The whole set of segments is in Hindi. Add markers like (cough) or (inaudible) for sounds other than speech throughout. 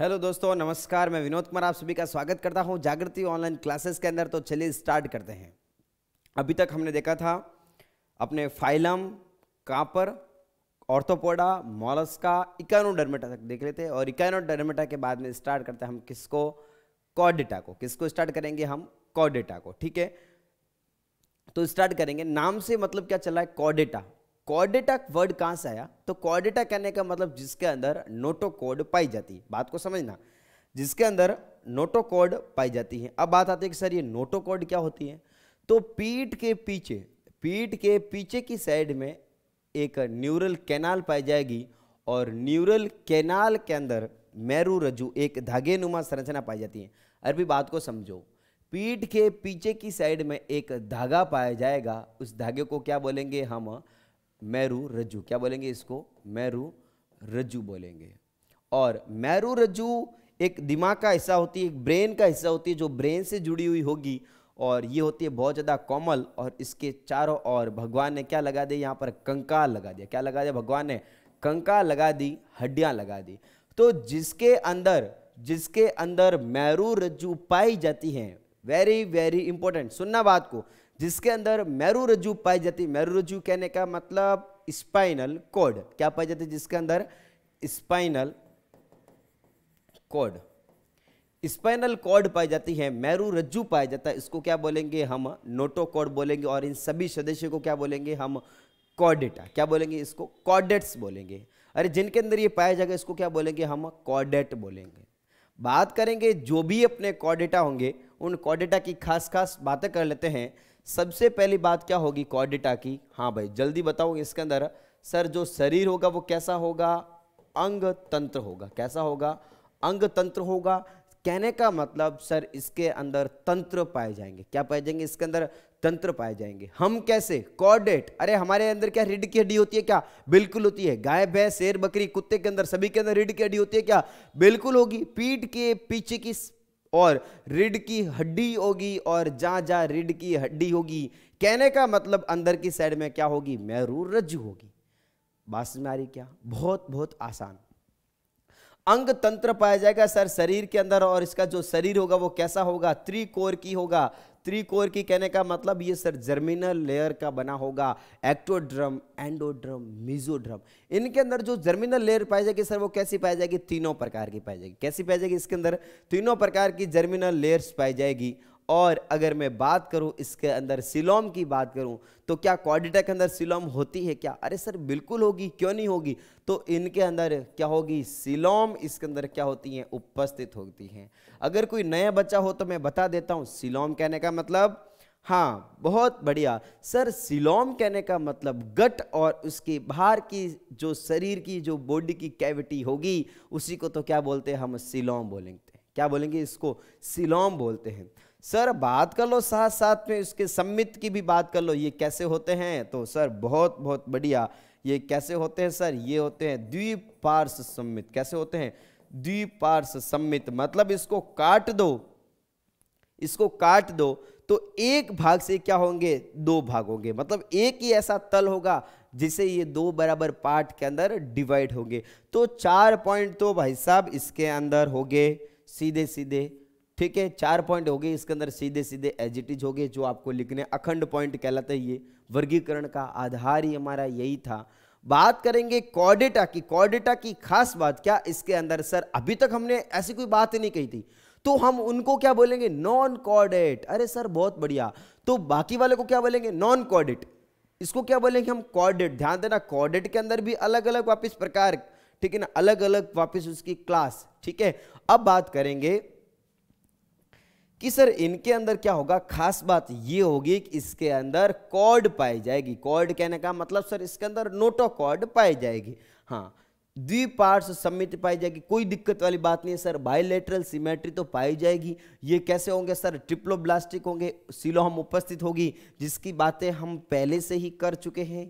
हेलो दोस्तों नमस्कार मैं विनोद कुमार आप सभी का स्वागत करता हूं जागृति ऑनलाइन क्लासेस के अंदर तो चलिए स्टार्ट करते हैं अभी तक हमने देखा था अपने फाइलम कापर ऑर्थोपोडा मॉलस्का इकानोडर्मेटा तक देख लेते हैं और इकानोडर्मेटा के बाद में स्टार्ट करते हैं हम किसको कॉडेटा को किसको स्टार्ट करेंगे हम कॉडेटा को ठीक है तो स्टार्ट करेंगे नाम से मतलब क्या चला है कॉडेटा कॉर्डेटा वर्ड कहाँ से आया तो कॉर्डेटा कहने का मतलब जिसके अंदर नोटोकोड पाई जाती है बात को समझना जिसके अंदर नोटोकोड पाई जाती है अब बात आती है कि सर ये नोटोकोड क्या होती है तो पीठ के पीछे पीठ के पीछे की साइड में एक न्यूरल कैनाल पाई जाएगी और न्यूरल कैनाल के अंदर मेरू रजू एक धागे नुमा संरचना पाई जाती है अरबी बात को समझो पीठ के पीछे की साइड में एक धागा पाया जाएगा उस धागे को क्या बोलेंगे हम मैरू रज्जू क्या बोलेंगे इसको मैरू रज्जू बोलेंगे और मैरू रज्जू एक दिमाग का हिस्सा होती है एक ब्रेन का हिस्सा होती है जो ब्रेन से जुड़ी हुई होगी और ये होती है बहुत ज़्यादा कोमल और इसके चारों ओर भगवान ने क्या लगा दिया यहाँ पर कंकाल लगा दिया क्या लगा दिया भगवान ने कंकाल लगा दी हड्डियाँ लगा दी तो जिसके अंदर जिसके अंदर मैरू रज्जू पाई जाती हैं वेरी वेरी इंपॉर्टेंट सुनना बात को जिसके अंदर मेरू रज्जु पाई जाती मेरू रज्जु कहने का मतलब स्पाइनल कोड क्या पाई जाती जिसके अंदर स्पाइनल कोड स्पाइनल कोड पाई जाती है मेरू रज्जु पाया जाता है इसको क्या बोलेंगे हम नोटो कोड बोलेंगे और इन सभी सदस्यों को क्या बोलेंगे हम कॉर्डेटा क्या बोलेंगे इसको कॉर्डेट्स बोलेंगे अरे जिनके अंदर ये पाया जाएगा इसको क्या बोलेंगे हम कॉर्डेट बोलेंगे बात करेंगे जो भी अपने कॉर्डेटा होंगे उन कॉर्डेटा की खास खास बातें कर लेते हैं सबसे पहली बात क्या होगी कॉर्डिटा की हाँ भाई जल्दी बताओ इसके अंदर सर जो शरीर होगा वो कैसा होगा अंग तंत्र होगा कैसा होगा अंग तंत्र होगा कहने का मतलब सर इसके अंदर तंत्र पाए जाएंगे क्या पाए जाएंगे इसके अंदर तंत्र पाए जाएंगे हम कैसे कॉर्डेट अरे हमारे अंदर क्या रीढ़ की हड्डी होती है क्या बिल्कुल होती है गाय भैंस शेर बकरी कुत्ते के अंदर सभी के अंदर रीढ़ की हड्डी होती है क्या बिल्कुल होगी पीठ के पीछे की और रीढ़ की हड्डी होगी और जहां जहां रीढ़ की हड्डी होगी कहने का मतलब अंदर की साइड में क्या होगी मैरू रज्जु होगी बात में आ रही क्या बहुत बहुत आसान अंग तंत्र पाया जाएगा सर शरीर के अंदर और इसका जो शरीर होगा वो कैसा होगा त्रिकोर की होगा त्रिकोर की कहने का मतलब ये सर जर्मिनल लेयर का बना होगा एक्टोड्रम एंडोड्रम मिजोड्रम इनके अंदर जो जर्मिनल लेयर पाई जाएगी सर वो कैसी पाई जाएगी तीनों प्रकार की पाई जाएगी कैसी पाई जाएगी इसके अंदर तीनों प्रकार की जर्मिनल लेयर्स पाई जाएगी और अगर मैं बात करूं इसके अंदर सिलोम की बात करूं तो क्या क्वाडिटा के अंदर सिलोम होती है क्या अरे सर बिल्कुल होगी क्यों नहीं होगी तो इनके अंदर क्या होगी सिलोम इसके अंदर क्या होती हैं उपस्थित होती हैं अगर कोई नया बच्चा हो तो मैं बता देता हूँ सिलोम कहने का मतलब हाँ बहुत बढ़िया सर सिलोम कहने का मतलब गट और उसके बाहर की जो शरीर की जो बॉडी की कैविटी होगी उसी को तो क्या बोलते हैं हम सिलोम बोलेंगे क्या बोलेंगे इसको सिलोम बोलते हैं सर बात कर लो साथ साथ में उसके सम्मित की भी बात कर लो ये कैसे होते हैं तो सर बहुत बहुत बढ़िया ये कैसे होते हैं सर ये होते हैं द्विपार्श सम्मित कैसे होते हैं द्विपार्श सम्मित मतलब इसको काट दो इसको काट दो तो एक भाग से क्या होंगे दो भाग होंगे मतलब एक ही ऐसा तल होगा जिसे ये दो बराबर पार्ट के अंदर डिवाइड होंगे तो चार पॉइंट तो भाई साहब इसके अंदर होंगे सीधे सीधे ठीक है चार पॉइंट हो गए इसके अंदर सीधे सीधे एजिटिज हो गए जो आपको लिखने अखंड पॉइंट कहलाते हैं ये वर्गीकरण का आधार ही हमारा यही था बात करेंगे कॉडेटा की कॉडेटा की खास बात क्या इसके अंदर सर अभी तक हमने ऐसी कोई बात नहीं कही थी तो हम उनको क्या बोलेंगे नॉन कॉडेट अरे सर बहुत बढ़िया तो बाकी वाले को क्या बोलेंगे नॉन कॉडेट इसको क्या बोलेंगे हम कॉडेट ध्यान देना कॉडेट के अंदर भी अलग अलग वापिस प्रकार ठीक है ना अलग अलग वापिस उसकी क्लास ठीक है अब बात करेंगे कि सर इनके अंदर क्या होगा खास बात ये होगी कि इसके अंदर कॉर्ड पाई जाएगी कॉर्ड कहने का मतलब सर इसके अंदर नोटो कॉर्ड पाई जाएगी हाँ द्विपार्श्व सम्मित पाई जाएगी कोई दिक्कत वाली बात नहीं है सर बायोलेटरल सिमेट्री तो पाई जाएगी ये कैसे होंगे सर ट्रिप्लोब्लास्टिक होंगे सिलोहम उपस्थित होगी जिसकी बातें हम पहले से ही कर चुके हैं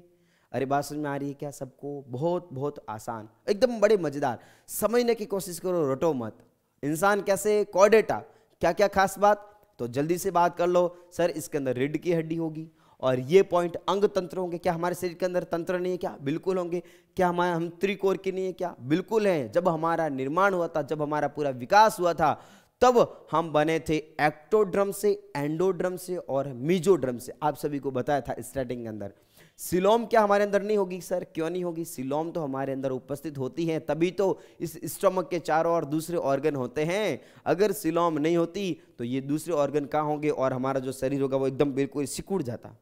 अरे बात समझ में आ रही है क्या सबको बहुत बहुत आसान एकदम बड़े मजेदार समझने की कोशिश करो रटो मत इंसान कैसे कॉडेटा क्या क्या खास बात तो जल्दी से बात कर लो सर इसके अंदर रीढ़ की हड्डी होगी और ये पॉइंट अंग तंत्र होंगे क्या हमारे शरीर के अंदर तंत्र नहीं है क्या बिल्कुल होंगे क्या हमारे हम त्रिकोर के नहीं है क्या बिल्कुल है जब हमारा निर्माण हुआ था जब हमारा पूरा विकास हुआ था तब हम बने थे एक्टोड्रम से एंडोड्रम से और मीजोड्रम से आप सभी को बताया था स्टार्टिंग के अंदर सिलोम क्या हमारे अंदर नहीं होगी सर क्यों नहीं होगी सिलोम तो हमारे अंदर उपस्थित होती है तभी तो इस स्टमक के चारों और दूसरे ऑर्गन होते हैं अगर सिलोम नहीं होती तो ये दूसरे ऑर्गन कहाँ होंगे और हमारा जो शरीर होगा वो एकदम बिल्कुल सिकुड़ जाता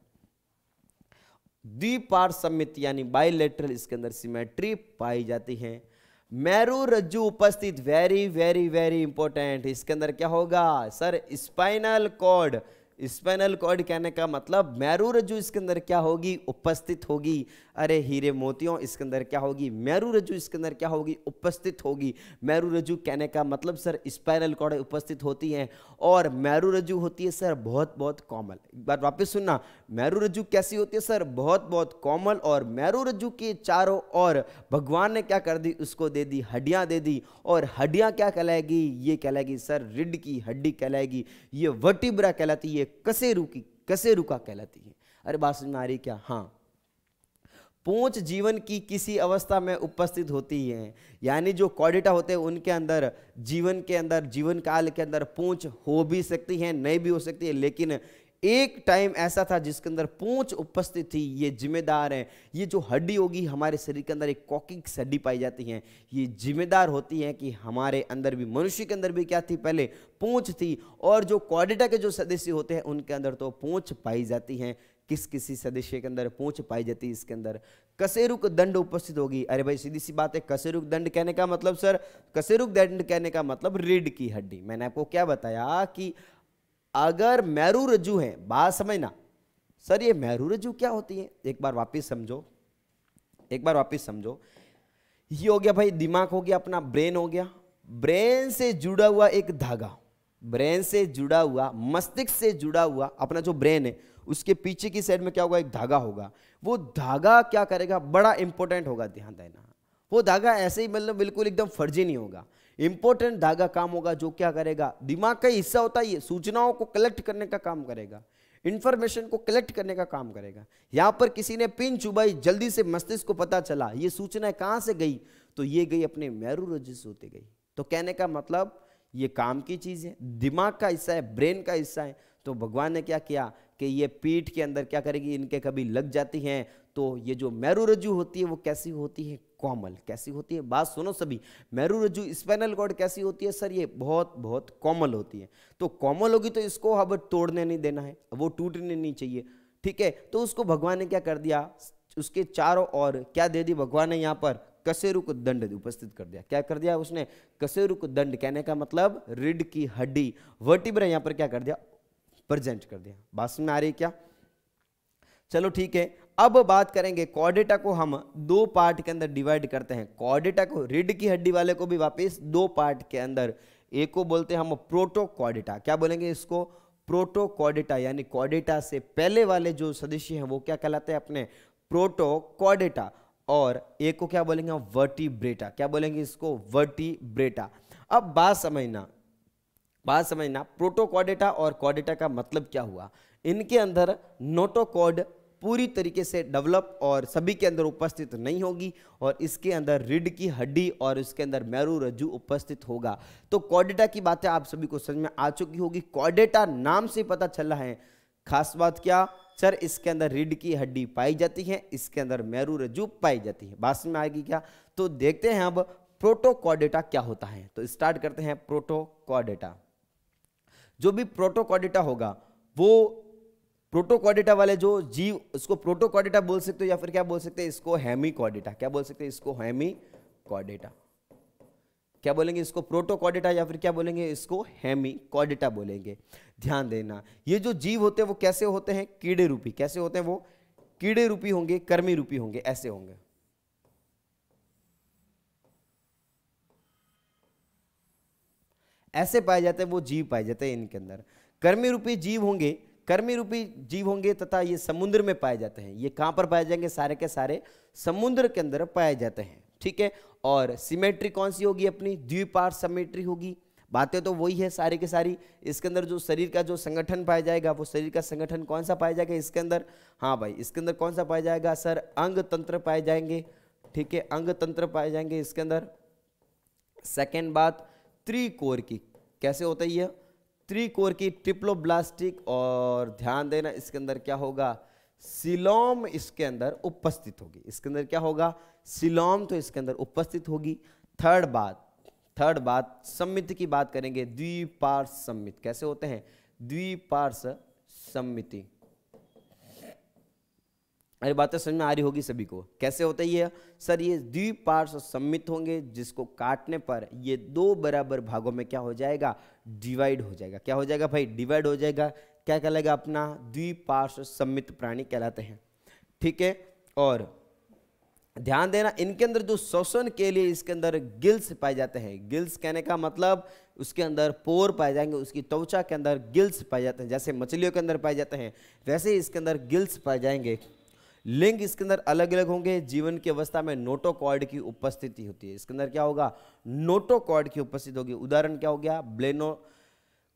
द्विपार्समित यानी बायोलेट्रल इसके अंदर सिमेट्री पाई जाती है मैरू रज्जू उपस्थित वेरी वेरी वेरी इंपॉर्टेंट इसके अंदर क्या होगा sir spinal cord spinal cord कहने का मतलब मैरू रज्जु इसके अंदर क्या होगी उपस्थित होगी अरे हीरे मोतियों इसके अंदर क्या होगी मैरू रज्जु इसके अंदर क्या होगी उपस्थित होगी मैरू रज्जु कहने का मतलब सर स्पायरल कॉर्ड उपस्थित होती हैं और मैरू रज्जु होती है सर बहुत बहुत कॉमल एक बार वापस सुनना मैरू रज्जु कैसी होती है सर बहुत बहुत कॉमल और मैरू रज्जु के चारों और भगवान ने क्या कर दी उसको दे दी हड्डियाँ दे दी और हड्डियाँ क्या कहलाएगी ये कहलाएगी सर रिड की हड्डी कहलाएगी ये वटिब्रा कहलाती है कसेरू की कसेरू का कहलाती है अरे बात समझ में आ रही क्या हाँ पूंछ जीवन की किसी अवस्था में उपस्थित होती है यानी जो कॉडिटा होते हैं उनके अंदर जीवन के अंदर जीवन काल के अंदर पूंछ हो भी सकती है नहीं भी हो सकती है लेकिन एक टाइम ऐसा था जिसके अंदर पूंछ उपस्थित थी ये जिम्मेदार है ये जो हड्डी होगी हमारे शरीर के अंदर एक कॉकिंग हड्डी पाई जाती है ये जिम्मेदार होती है कि हमारे अंदर भी मनुष्य के अंदर भी क्या थी पहले पूंछ थी और जो कॉडिटा के जो सदस्य होते हैं उनके अंदर तो पूंछ पाई जाती है किस किसी सदस्य के अंदर पूछ पाई जाती है इसके अंदर कसेरुक दंड उपस्थित होगी अरे भाई सीधी सी बात है कसेरुक दंड कहने का मतलब सर कसेरुक दंड कहने का मतलब रीढ़ की हड्डी मैंने आपको क्या बताया कि अगर मैरू रज्जू है बात समझना सर ये मैरू रज्जू क्या होती है एक बार वापिस समझो एक बार वापिस समझो ये हो गया भाई दिमाग हो गया अपना ब्रेन हो गया ब्रेन से जुड़ा हुआ एक धागा ब्रेन से जुड़ा हुआ मस्तिष्क से जुड़ा हुआ अपना जो ब्रेन है उसके पीछे की साइड में क्या होगा एक धागा होगा वो धागा क्या करेगा बड़ा इंपॉर्टेंट होगा ध्यान देना वो धागा ऐसे ही मतलब बिल्कुल एकदम फर्जी नहीं होगा इंपॉर्टेंट धागा काम होगा जो क्या करेगा दिमाग का हिस्सा होता है सूचनाओं को कलेक्ट करने का काम करेगा इंफॉर्मेशन को कलेक्ट करने का काम करेगा यहां पर किसी ने पिन चुबाई जल्दी से मस्तिष्क को पता चला ये सूचनाएं कहां से गई तो ये गई अपने मैरू रजिस होते गई तो कहने का मतलब ये काम की चीज़ है दिमाग का हिस्सा है ब्रेन का हिस्सा है तो भगवान ने क्या किया कि ये पीठ के अंदर क्या करेगी इनके कभी लग जाती हैं तो ये जो मैरू रज्जु होती है वो कैसी होती है कॉमल कैसी होती है बात सुनो सभी मैरू रज्जु स्पाइनल कॉर्ड कैसी होती है सर ये बहुत बहुत कॉमल होती है तो कॉमल होगी तो इसको अब तोड़ने नहीं देना है वो टूटने नहीं चाहिए ठीक है तो उसको भगवान ने क्या कर दिया उसके चारों और क्या दे दी भगवान ने यहाँ पर कसेरु को दंड उपस्थित कर दिया क्या कर दिया उसने कसेरु को दंड कहने का मतलब रिड की हड्डी वर्टिब्रा यहाँ पर क्या कर दिया प्रेजेंट कर दिया बात समझ में आ रही क्या चलो ठीक है अब बात करेंगे कॉर्डेटा को हम दो पार्ट के अंदर डिवाइड करते हैं कॉर्डेटा को रिड की हड्डी वाले को भी वापस दो पार्ट के अंदर एक को बोलते हैं हम प्रोटोकॉडेटा क्या बोलेंगे इसको प्रोटोकॉडेटा यानी कॉर्डेटा से पहले वाले जो सदस्य हैं वो क्या कहलाते हैं अपने प्रोटोकॉडेटा और एक को क्या बोलेंगे हम वर्टिब्रेटा क्या बोलेंगे इसको वर्टिब्रेटा अब बात समझना बात समझना प्रोटोकॉडेटा और कॉडेटा का मतलब क्या हुआ इनके अंदर नोटोकॉड पूरी तरीके से डेवलप और सभी के अंदर उपस्थित नहीं होगी और इसके अंदर रिड की हड्डी और इसके अंदर मैरू रज्जू उपस्थित होगा तो कॉडेटा की बातें आप सभी को समझ में आ चुकी होगी कॉडेटा नाम से पता चल रहा है खास बात क्या सर इसके अंदर रीढ़ की हड्डी पाई जाती है इसके अंदर मैरू रज्जू पाई जाती है बात में आएगी क्या तो देखते हैं अब प्रोटोकॉडेटा क्या होता है तो स्टार्ट करते हैं प्रोटोकॉडेटा जो भी प्रोटोकॉडिटा होगा वो प्रोटोकॉडिटा वाले जो जीव उसको प्रोटोकॉडिटा बोल सकते हो या फिर क्या बोल सकते हैं इसको हेमिकॉडिटा क्या बोल सकते हैं इसको हेमिकॉडिटा क्या बोलेंगे इसको प्रोटोकॉडिटा या फिर क्या बोलेंगे इसको हेमिकॉडिटा बोलेंगे ध्यान देना ये जो जीव होते हैं वो कैसे होते हैं कीड़े रूपी कैसे होते हैं वो कीड़े रूपी होंगे कर्मी रूपी होंगे ऐसे होंगे ऐसे पाए जाते हैं वो जीव पाए जाते हैं इनके अंदर कर्मी रूपी जीव होंगे कर्मी रूपी जीव होंगे तथा ये समुद्र में पाए जाते हैं ये कहाँ पर पाए जाएंगे सारे के सारे समुद्र के अंदर पाए जाते हैं ठीक है और सिमेट्री कौन सी होगी अपनी द्विपार सिमेट्री होगी बातें तो वही है सारी के सारी इसके अंदर जो शरीर का जो संगठन पाया जाएगा वो शरीर का संगठन कौन सा पाया जाएगा इसके अंदर हाँ भाई इसके अंदर कौन सा पाया जाएगा सर अंग तंत्र पाए जाएंगे ठीक है अंग तंत्र पाए जाएंगे इसके अंदर सेकेंड बात त्रिकोर की कैसे होता है यह त्रिकोर की ट्रिप्लोब्लास्टिक और ध्यान देना इसके अंदर क्या होगा सिलोम इसके अंदर उपस्थित होगी इसके अंदर क्या होगा सिलोम तो इसके अंदर उपस्थित होगी थर्ड बात थर्ड बात सम्मिति की बात करेंगे द्विपार्श सम्मित कैसे होते हैं द्विपार्श सम्मिति अरे बातें समझ में आ रही होगी सभी को कैसे होता है ये सर ये द्विपार्श सम्मित होंगे जिसको काटने पर ये दो बराबर भागों में क्या हो जाएगा डिवाइड हो जाएगा क्या हो जाएगा भाई डिवाइड हो जाएगा क्या कहलाएगा अपना द्विपार्श सम्मित प्राणी कहलाते हैं ठीक है और ध्यान देना इनके अंदर जो शोषण के लिए इसके अंदर गिल्स पाए जाते हैं गिल्स कहने का मतलब उसके अंदर पोर पाए जाएंगे उसकी त्वचा के अंदर गिल्स पाए जाते हैं जैसे मछलियों के अंदर पाए जाते हैं वैसे ही इसके अंदर गिल्स पाए जाएंगे लिंग इसके अंदर अलग अलग होंगे जीवन की अवस्था में नोटोकॉर्ड की उपस्थिति होती है इसके अंदर क्या होगा नोटोकॉर्ड की उपस्थिति होगी उदाहरण क्या हो गया ब्लेनो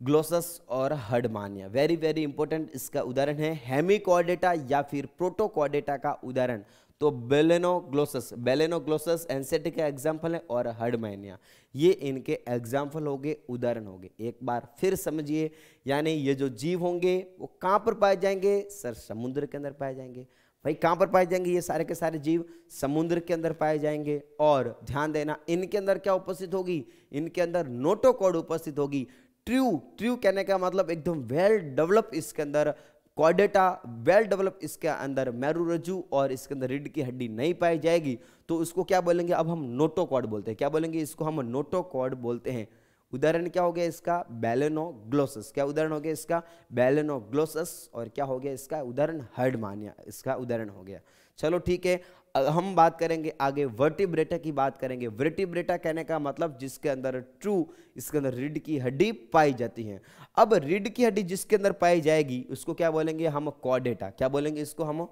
ग्लोसस और हडमानिया वेरी वेरी इंपॉर्टेंट इसका उदाहरण है हेमिकॉर्डेटा या फिर प्रोटोकॉर्डेटा का उदाहरण तो बेलेनोग्लोसस बेलेनोग्लोसस एनसेटिक का एग्जाम्पल है और हडमानिया ये इनके एग्जाम्पल हो गए उदाहरण हो गए एक बार फिर समझिए यानी ये जो जीव होंगे वो कहाँ पर पाए जाएंगे सर समुद्र के अंदर पाए जाएंगे भाई कहाँ पर पाए जाएंगे ये सारे के सारे जीव समुद्र के अंदर पाए जाएंगे और ध्यान देना इनके अंदर क्या उपस्थित होगी इनके अंदर नोटोकॉड उपस्थित होगी ट्रू ट्रू कहने का मतलब एकदम वेल डेवलप इसके अंदर कॉडेटा वेल डेवलप इसके अंदर मैरू और इसके अंदर रीढ़ की हड्डी नहीं पाई जाएगी तो उसको क्या बोलेंगे अब हम नोटोकॉड बोलते हैं क्या बोलेंगे इसको हम नोटोकॉड बोलते हैं उदाहरण क्या हो गया इसका बैलेनोग्लोसस क्या उदाहरण हो गया इसका बैलेनोग्लोसस और क्या हो गया इसका उदाहरण हर्डमानिया इसका उदाहरण हो गया चलो ठीक है हम बात करेंगे आगे वर्टिब्रेटा की बात करेंगे वर्टिब्रेटा कहने का मतलब जिसके अंदर ट्रू इसके अंदर रीढ़ की हड्डी पाई जाती है अब रीढ़ की हड्डी जिसके अंदर पाई जाएगी उसको क्या बोलेंगे हम कॉडेटा क्या बोलेंगे इसको हम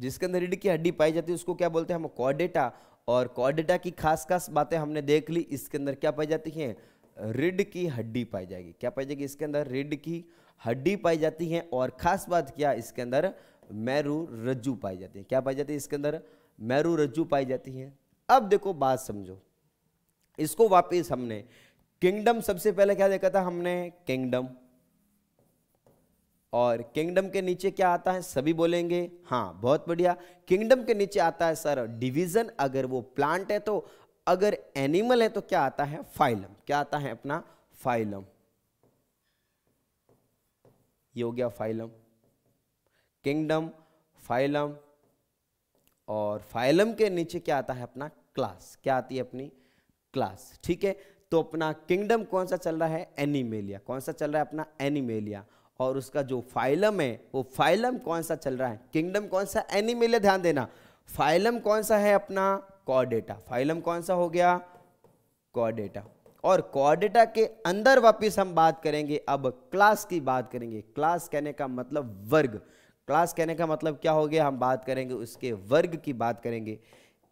जिसके अंदर रीढ़ की हड्डी पाई जाती है उसको क्या बोलते हैं हम कॉडेटा और कॉडेटा की खास खास बातें हमने देख ली इसके अंदर क्या पाई जाती हैं रीढ़ की हड्डी पाई जाएगी क्या पाई जाएगी इसके अंदर रीढ़ की हड्डी पाई जाती है और खास बात क्या इसके अंदर मैरू रज्जू पाई जाती है क्या पाई जाती है इसके अंदर मैरू रज्जू पाई जाती है अब देखो बात समझो इसको वापिस हमने किंगडम सबसे पहले क्या देखा था हमने किंगडम और किंगडम के नीचे क्या आता है सभी बोलेंगे हाँ बहुत बढ़िया किंगडम के नीचे आता है सर डिवीजन अगर वो प्लांट है तो अगर एनिमल है तो क्या आता है फाइलम क्या आता है अपना फाइलम ये हो गया फाइलम किंगडम फाइलम और फाइलम के नीचे क्या आता है अपना क्लास क्या आती है अपनी क्लास ठीक है तो अपना किंगडम कौन सा चल रहा है एनिमेलिया कौन सा चल रहा है अपना एनिमेलिया और उसका जो फाइलम है वो फाइलम कौन सा चल रहा है किंगडम कौन सा एनिमल है ध्यान देना फाइलम कौन सा है अपना कॉडेटा फाइलम कौन सा हो गया कॉडेटा और कॉडेटा के अंदर वापिस हम बात करेंगे अब क्लास की बात करेंगे क्लास कहने का मतलब वर्ग क्लास कहने का मतलब क्या हो गया हम बात करेंगे उसके वर्ग की बात करेंगे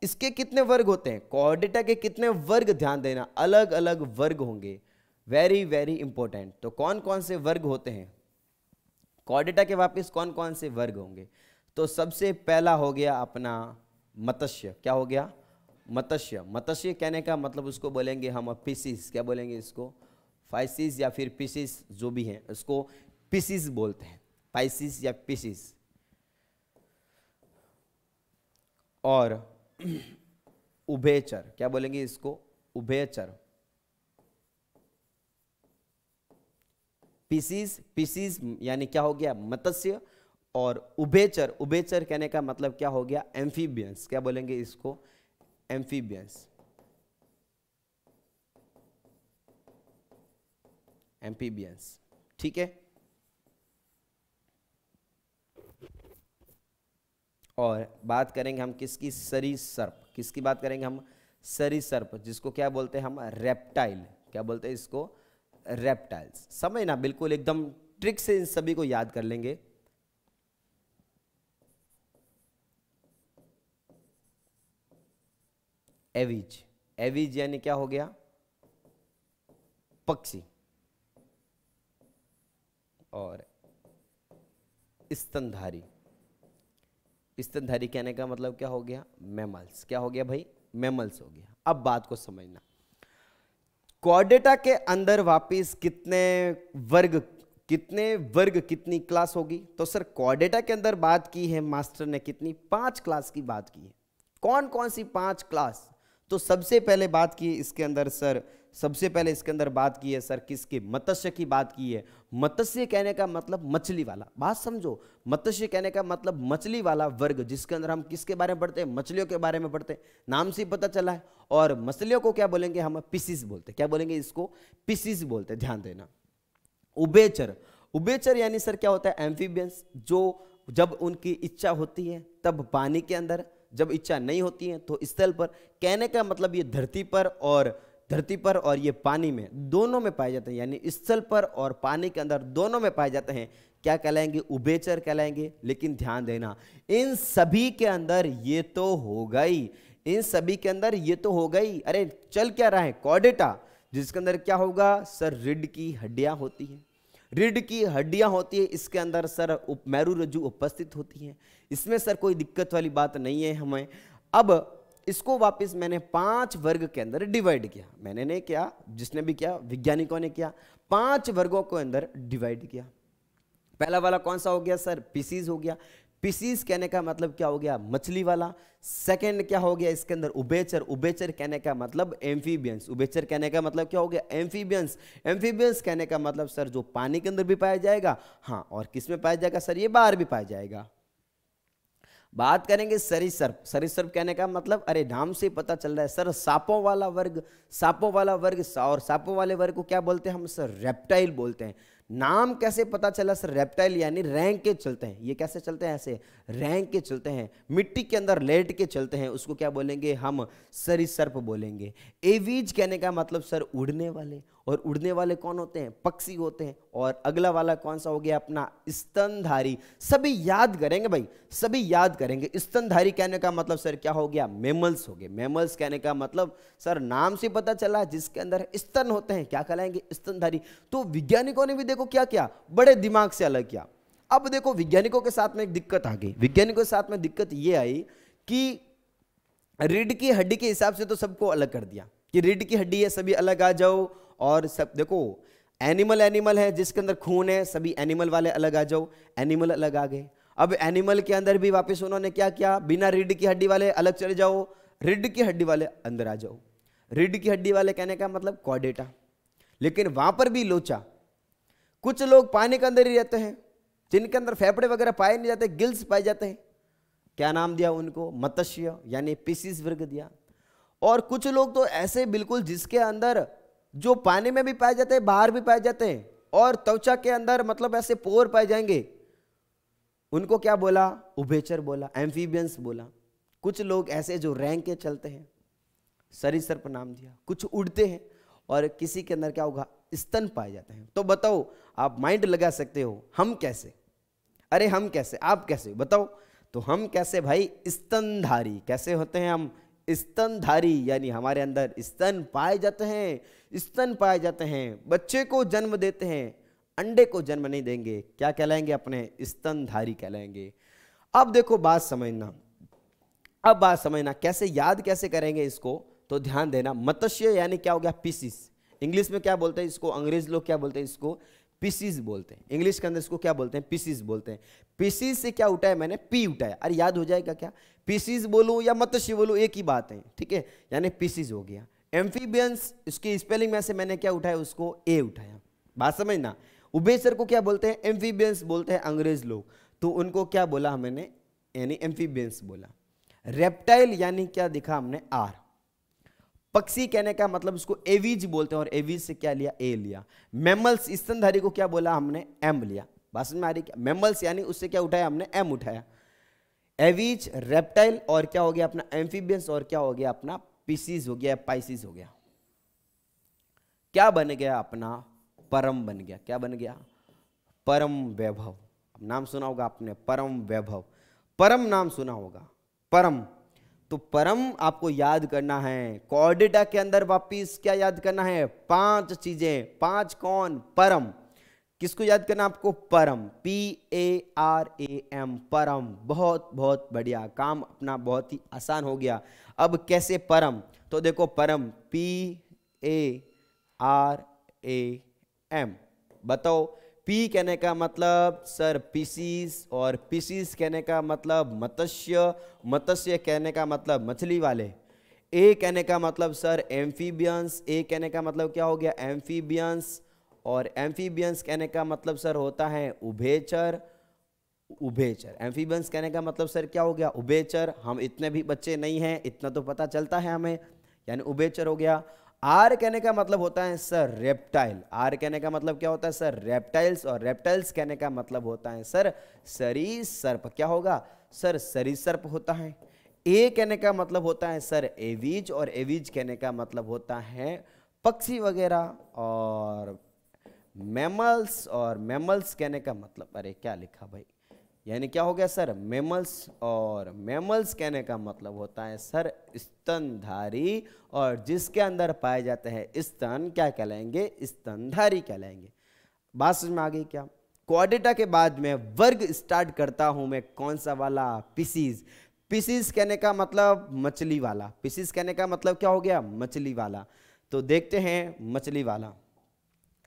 इसके कितने वर्ग होते हैं कॉर्डेटा के कितने वर्ग ध्यान देना अलग अलग वर्ग होंगे वेरी वेरी इंपॉर्टेंट तो कौन कौन से वर्ग होते हैं कॉडेटा के वापस कौन कौन से वर्ग होंगे तो सबसे पहला हो गया अपना मत्स्य क्या हो गया मत्स्य मत्स्य कहने का मतलब उसको बोलेंगे हम पीसीस क्या बोलेंगे इसको फाइसिस या फिर पीसीस जो भी हैं उसको पीसीस बोलते हैं पाइसिस या पीसीस और (clears throat) उभेचर क्या बोलेंगे इसको उभेचर पीसीस पीसीस यानी क्या हो गया मत्स्य और उबेचर उबेचर कहने का मतलब क्या हो गया एम्फीबियंस क्या बोलेंगे इसको एम्फीबियंस एम्फीबियंस ठीक है और बात करेंगे हम किसकी सरी सर्प किसकी बात करेंगे हम सरी सर्प जिसको क्या बोलते हैं हम रेप्टाइल क्या बोलते हैं इसको रेप्टाइल्स समझना बिल्कुल एकदम ट्रिक से इन सभी को याद कर लेंगे एविज एविज यानी क्या हो गया पक्षी और स्तनधारी स्तनधारी कहने का मतलब क्या हो गया मैमल्स क्या हो गया भाई मैमल्स हो गया अब बात को समझना क्वाडेटा के अंदर वापिस कितने वर्ग कितने वर्ग कितनी क्लास होगी तो सर क्वाडेटा के अंदर बात की है मास्टर ने कितनी पांच क्लास की बात की है कौन कौन सी पांच क्लास तो सबसे पहले बात की इसके अंदर सर सबसे पहले इसके अंदर बात की है सर किसके मत्स्य की बात की है मत्स्य कहने का मतलब मछली वाला बात समझो मत्स्य कहने का मतलब मछली वाला वर्ग जिसके अंदर हम किसके बारे में पढ़ते हैं मछलियों के बारे में पढ़ते हैं नाम से पता चला है और मछलियों को क्या बोलेंगे हम पिसिस बोलते क्या बोलेंगे इसको पिसिस बोलते हैं ध्यान देना उबेचर उबेचर यानी सर क्या होता है एम्फीबियंस जो जब उनकी इच्छा होती है तब पानी के अंदर जब इच्छा नहीं होती है तो स्थल पर कहने का मतलब ये धरती पर और धरती पर और ये पानी में दोनों में पाए जाते हैं यानी स्थल पर और पानी के अंदर दोनों में पाए जाते हैं क्या कहलाएंगे उबेचर कहलाएंगे लेकिन ध्यान देना इन सभी के अंदर ये तो हो गई इन सभी के अंदर ये तो हो गई अरे चल क्या रहा है कॉडेटा जिसके अंदर क्या होगा सर रिड की हड्डियां होती हैं रिड की हड्डियां होती है इसके अंदर सर उप, मैरू रज्जु उपस्थित होती है इसमें सर कोई दिक्कत वाली बात नहीं है हमें अब इसको वापस मैंने पांच वर्ग के अंदर डिवाइड किया मैंने ने किया जिसने भी किया वैज्ञानिकों ने किया पांच वर्गों को अंदर डिवाइड किया पहला वाला कौन सा हो गया सर पीसीज हो गया पीसीज कहने का मतलब क्या हो गया मछली वाला सेकंड क्या हो गया इसके अंदर उबेचर उबेचर कहने का मतलब एम्फीबियंस उबेचर कहने का मतलब क्या हो गया एम्फीबियंस एम्फीबियंस कहने का मतलब सर जो पानी के अंदर भी पाया जाएगा हाँ और किस में पाया जाएगा सर ये बाहर भी पाया जाएगा बात करेंगे सरिसर्प सरिसर्प कहने का मतलब अरे नाम से पता चल रहा है सर सांपों वाला वर्ग सांपों वाला वर्ग और सांपों वाले वर्ग को क्या बोलते हैं हम सर रेप्टाइल बोलते हैं नाम कैसे पता चला सर रेप्टाइल यानी रैंक के चलते हैं ये कैसे चलते हैं ऐसे रैंक के चलते हैं मिट्टी के अंदर लेट के चलते हैं उसको क्या बोलेंगे हम सरिसर्प बोलेंगे एवीज कहने का मतलब सर उड़ने वाले और उड़ने वाले कौन होते हैं पक्षी होते हैं और अगला वाला कौन सा हो गया अपना स्तनधारी सभी याद करेंगे भाई सभी याद करेंगे स्तनधारी कहने का मतलब सर क्या हो गया मेमल्स हो गए मेमल्स कहने का मतलब सर नाम से पता चला जिसके अंदर स्तन होते हैं क्या कहलाएंगे स्तनधारी तो वैज्ञानिकों ने भी देखो क्या क्या बड़े दिमाग से अलग किया अब देखो वैज्ञानिकों के साथ में एक दिक्कत आ गई वैज्ञानिकों के साथ में दिक्कत ये आई कि रीढ़ की हड्डी के हिसाब से तो सबको अलग कर दिया कि रीढ़ की हड्डी है सभी अलग आ जाओ और सब देखो एनिमल एनिमल है जिसके अंदर खून है सभी एनिमल वाले अलग आ जाओ एनिमल अलग आ गए अब एनिमल के अंदर भी वापस उन्होंने क्या किया बिना रिड की हड्डी वाले अलग चले जाओ रिड की हड्डी वाले अंदर आ जाओ रिड की हड्डी वाले कहने का मतलब कॉडेटा लेकिन वहां पर भी लोचा कुछ लोग पानी के अंदर ही रहते हैं जिनके अंदर फेफड़े वगैरह पाए नहीं जाते गिल्स पाए जाते हैं क्या नाम दिया उनको मत्स्य यानी पीसीस वर्ग दिया और कुछ लोग तो ऐसे बिल्कुल जिसके अंदर जो पानी में भी पाए जाते हैं बाहर भी पाए जाते हैं और त्वचा के अंदर मतलब ऐसे पोर पाए जाएंगे उनको क्या बोला उभेचर बोला एम्फीबियंस बोला कुछ लोग ऐसे जो रैंक के चलते हैं सरीसर्प नाम दिया कुछ उड़ते हैं और किसी के अंदर क्या होगा स्तन पाए जाते हैं तो बताओ आप माइंड लगा सकते हो हम कैसे अरे हम कैसे आप कैसे बताओ तो हम कैसे भाई स्तनधारी कैसे होते हैं हम स्तनधारी यानी हमारे अंदर स्तन पाए जाते हैं स्तन पाए जाते हैं बच्चे को जन्म देते हैं अंडे को जन्म नहीं देंगे क्या कहलाएंगे अपने स्तनधारी कहलाएंगे अब देखो बात समझना अब बात समझना कैसे याद कैसे करेंगे इसको तो ध्यान देना मत्स्य यानी क्या हो गया पीसीस इंग्लिश में क्या बोलते हैं इसको अंग्रेज लोग क्या बोलते हैं इसको पीसीस बोलते हैं इंग्लिश के अंदर इसको क्या बोलते हैं पीसीज बोलते हैं पीसीस से क्या उठाया मैंने पी उठाया अरे याद हो जाएगा क्या पीसीज बोलूँ या मत्स्य बोलूँ एक ही बात है ठीक है यानी पीसीज हो गया एम्फीबियंस इसकी स्पेलिंग में से मैंने क्या उठाया उसको ए उठाया बात समझना उबेसर को क्या बोलते हैं एम्फीबियंस बोलते हैं अंग्रेज लोग तो उनको क्या बोला हमने यानी एम्फीबियंस बोला रेप्टाइल यानी क्या दिखा हमने आर पक्षी कहने का मतलब उसको एवीज बोलते हैं और एवीज से क्या लिया ए लिया मेमल्स स्तनधारी को क्या बोला हमने एम लिया बात समझ में आ रही क्या मेमल्स यानी उससे क्या उठाया हमने एम उठाया एवीज रेप्टाइल और क्या हो गया अपना एम्फीबियंस और क्या हो गया अपना पीसीज हो गया पाइसिस हो गया क्या बन गया अपना परम बन गया क्या बन गया परम वैभव नाम सुना होगा आपने परम वैभव परम नाम सुना होगा परम तो परम आपको याद करना है कॉर्डिटा के अंदर वापिस क्या याद करना है पांच चीजें पांच कौन परम किसको याद करना आपको परम P A R A M परम बहुत बहुत बढ़िया काम अपना बहुत ही आसान हो गया अब कैसे परम तो देखो परम P A R A M बताओ पी कहने का मतलब सर पीसीस और पीसीस कहने का मतलब मत्स्य मत्स्य कहने का मतलब मछली वाले ए कहने का मतलब सर एम्फीबियंस ए कहने का मतलब क्या हो गया एम्फीबियंस और एम्फीबियंस कहने का मतलब सर होता है उभेचर उभेचर एम्फीबियंस कहने का मतलब सर क्या हो गया उभेचर हम इतने भी बच्चे नहीं हैं इतना तो पता चलता है हमें यानी उभेचर हो गया आर कहने का मतलब होता है सर रेप्टाइल आर कहने का मतलब क्या होता है सर रेप्टाइल्स और रेप्टाइल्स कहने का मतलब होता है सर सर्प क्या होगा सर सरी सर्प होता है ए कहने का मतलब होता है सर एवीज और एवीज कहने का मतलब होता है पक्षी वगैरह और मैमल्स और मैमल्स कहने का मतलब अरे क्या लिखा भाई यानी क्या हो गया सर मेमल्स और मेमल्स कहने का मतलब होता है सर स्तनधारी और जिसके अंदर पाए जाते हैं स्तन क्या कहलाएंगे स्तनधारी कहलाएंगे बात समझ में आ गई क्या क्वाडिटा के बाद में वर्ग स्टार्ट करता हूं मैं कौन सा वाला पिसीज पिसीज कहने का मतलब मछली वाला पिसीज कहने का मतलब क्या हो गया मछली वाला तो देखते हैं मछली वाला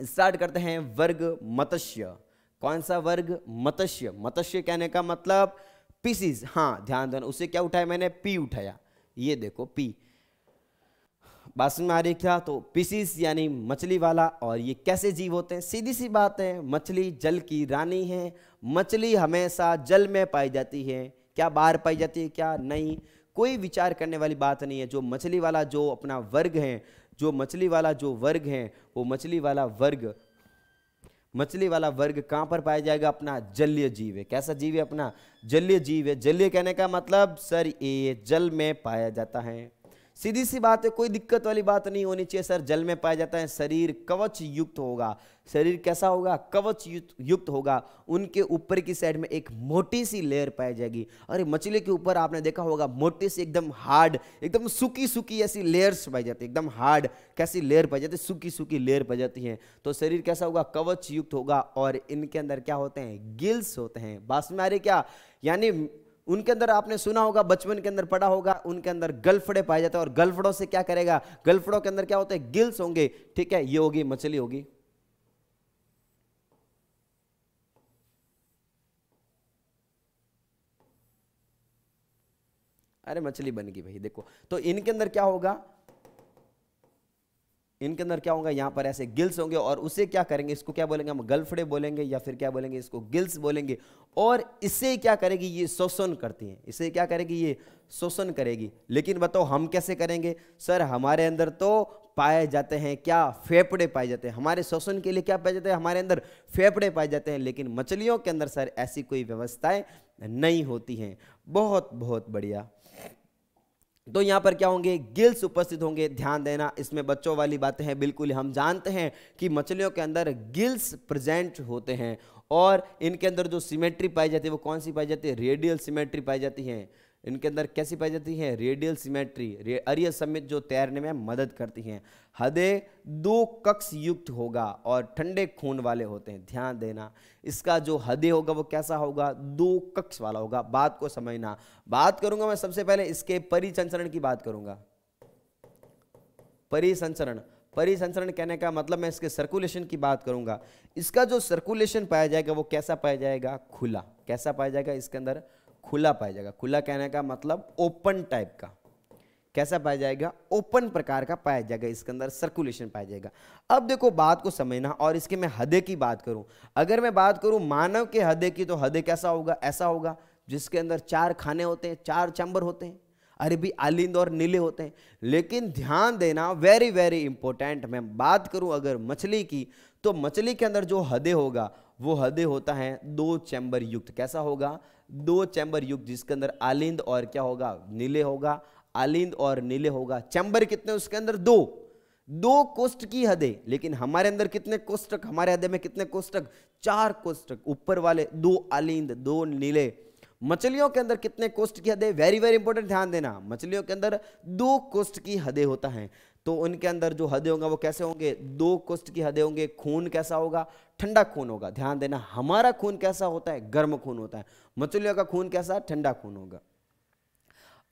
स्टार्ट करते हैं वर्ग मत्स्य कौन सा वर्ग मत्स्य मत्स्य कहने का मतलब पीसीज हाँ ध्यान देना उसे क्या उठाया मैंने पी उठाया ये देखो पी बात समझ में आ रही क्या तो पीसीस यानी मछली वाला और ये कैसे जीव होते हैं सीधी सी बात है मछली जल की रानी है मछली हमेशा जल में पाई जाती है क्या बाहर पाई जाती है क्या नहीं कोई विचार करने वाली बात नहीं है जो मछली वाला जो अपना वर्ग है जो मछली वाला जो वर्ग है वो मछली वाला वर्ग मछली वाला वर्ग कहां पर पाया जाएगा अपना जलीय जीव है कैसा जीव है अपना जलीय जीव है जलीय कहने का मतलब सर ये जल में पाया जाता है सीधी सी बात है कोई दिक्कत वाली बात नहीं होनी चाहिए सर जल में पाया जाता है शरीर कवच युक्त होगा शरीर कैसा होगा कवच युक्त होगा उनके ऊपर की साइड में एक मोटी सी लेयर पाई जाएगी अरे मछली के ऊपर आपने देखा होगा मोटी सी एकदम हार्ड एकदम सूखी सूखी ऐसी लेयर्स पाई जाती है एकदम हार्ड कैसी लेयर पाई जाती है सूखी सूखी लेयर पाई जाती है तो शरीर कैसा होगा कवच युक्त होगा और इनके अंदर क्या होते हैं गिल्स होते हैं बास में आ रही क्या यानी उनके अंदर आपने सुना होगा बचपन के अंदर पढ़ा होगा उनके अंदर गलफड़े पाए जाते हैं और गलफड़ों से क्या करेगा गलफड़ों के अंदर क्या होते हैं गिल्स होंगे ठीक है ये होगी मछली होगी अरे मछली बन गई भाई देखो तो इनके अंदर क्या होगा इनके अंदर क्या होगा यहाँ पर ऐसे गिल्स होंगे और उसे क्या करेंगे इसको क्या बोलेंगे हम गल्फड़े बोलेंगे या फिर क्या बोलेंगे इसको गिल्स बोलेंगे और इसे क्या करेगी ये शोषण करती हैं इसे क्या करेगी ये शोषण करेगी लेकिन बताओ हम कैसे करेंगे सर हमारे अंदर तो पाए जाते हैं क्या फेफड़े पाए जाते हैं हमारे शोषण के लिए क्या पाए जाते हैं हमारे अंदर फेफड़े पाए जाते हैं लेकिन मछलियों के अंदर सर ऐसी कोई व्यवस्थाएँ नहीं होती हैं बहुत बहुत बढ़िया तो यहां पर क्या होंगे गिल्स उपस्थित होंगे ध्यान देना इसमें बच्चों वाली बातें हैं बिल्कुल हम जानते हैं कि मछलियों के अंदर गिल्स प्रेजेंट होते हैं और इनके अंदर जो सिमेट्री पाई जाती है वो कौन सी पाई जाती है रेडियल सिमेट्री पाई जाती है इनके अंदर कैसी पाई जाती है रेडियल सिमेट्री रे, अरिय समित जो तैरने में मदद करती हैं हृदय दो कक्ष युक्त होगा और ठंडे खून वाले होते हैं ध्यान देना इसका जो हृदय होगा वो कैसा होगा दो कक्ष वाला होगा बात को समझना बात करूंगा मैं सबसे पहले इसके परिसंचरण की बात करूंगा परिसंचरण परिसंचरण कहने का मतलब मैं इसके सर्कुलेशन की बात करूंगा इसका जो सर्कुलेशन पाया जाएगा वो कैसा पाया जाएगा खुला कैसा पाया जाएगा इसके अंदर खुला पाया जाएगा खुला कहने का मतलब ओपन टाइप का कैसा पाया जाएगा ओपन प्रकार का पाया जाएगा इसके अंदर सर्कुलेशन पाया जाएगा अब देखो बात को समझना और इसके मैं हदे की बात करूं अगर मैं बात करूं मानव के हदे की तो हदे कैसा होगा ऐसा होगा जिसके अंदर चार खाने होते हैं चार चैंबर होते हैं अरे भी आलिंद और नीले होते हैं लेकिन ध्यान देना वेरी वेरी इंपॉर्टेंट मैं बात करूं अगर मछली की तो मछली के अंदर जो हदे होगा वो हदे होता है दो चैंबर युक्त कैसा होगा दो चैंबर युग जिसके अंदर आलिंद और क्या होगा नीले होगा आलिंद और नीले होगा चैंबर कितने उसके अंदर दो दो कोष्ट की हदे लेकिन हमारे अंदर कितने कोष्टक हमारे हदे में कितने कोष्टक चार कोष्टक ऊपर वाले दो आलिंद दो नीले मछलियों के अंदर कितने कोष्ट की हदे वेरी वेरी इंपॉर्टेंट ध्यान देना मछलियों के अंदर दो कोष्ट की हदे होता है तो उनके अंदर जो हदे होंगे वो कैसे होंगे दो कोष्ट की हदे होंगे खून कैसा होगा ठंडा खून होगा ध्यान देना हमारा खून कैसा होता है गर्म खून होता है मछलियों का खून कैसा ठंडा खून होगा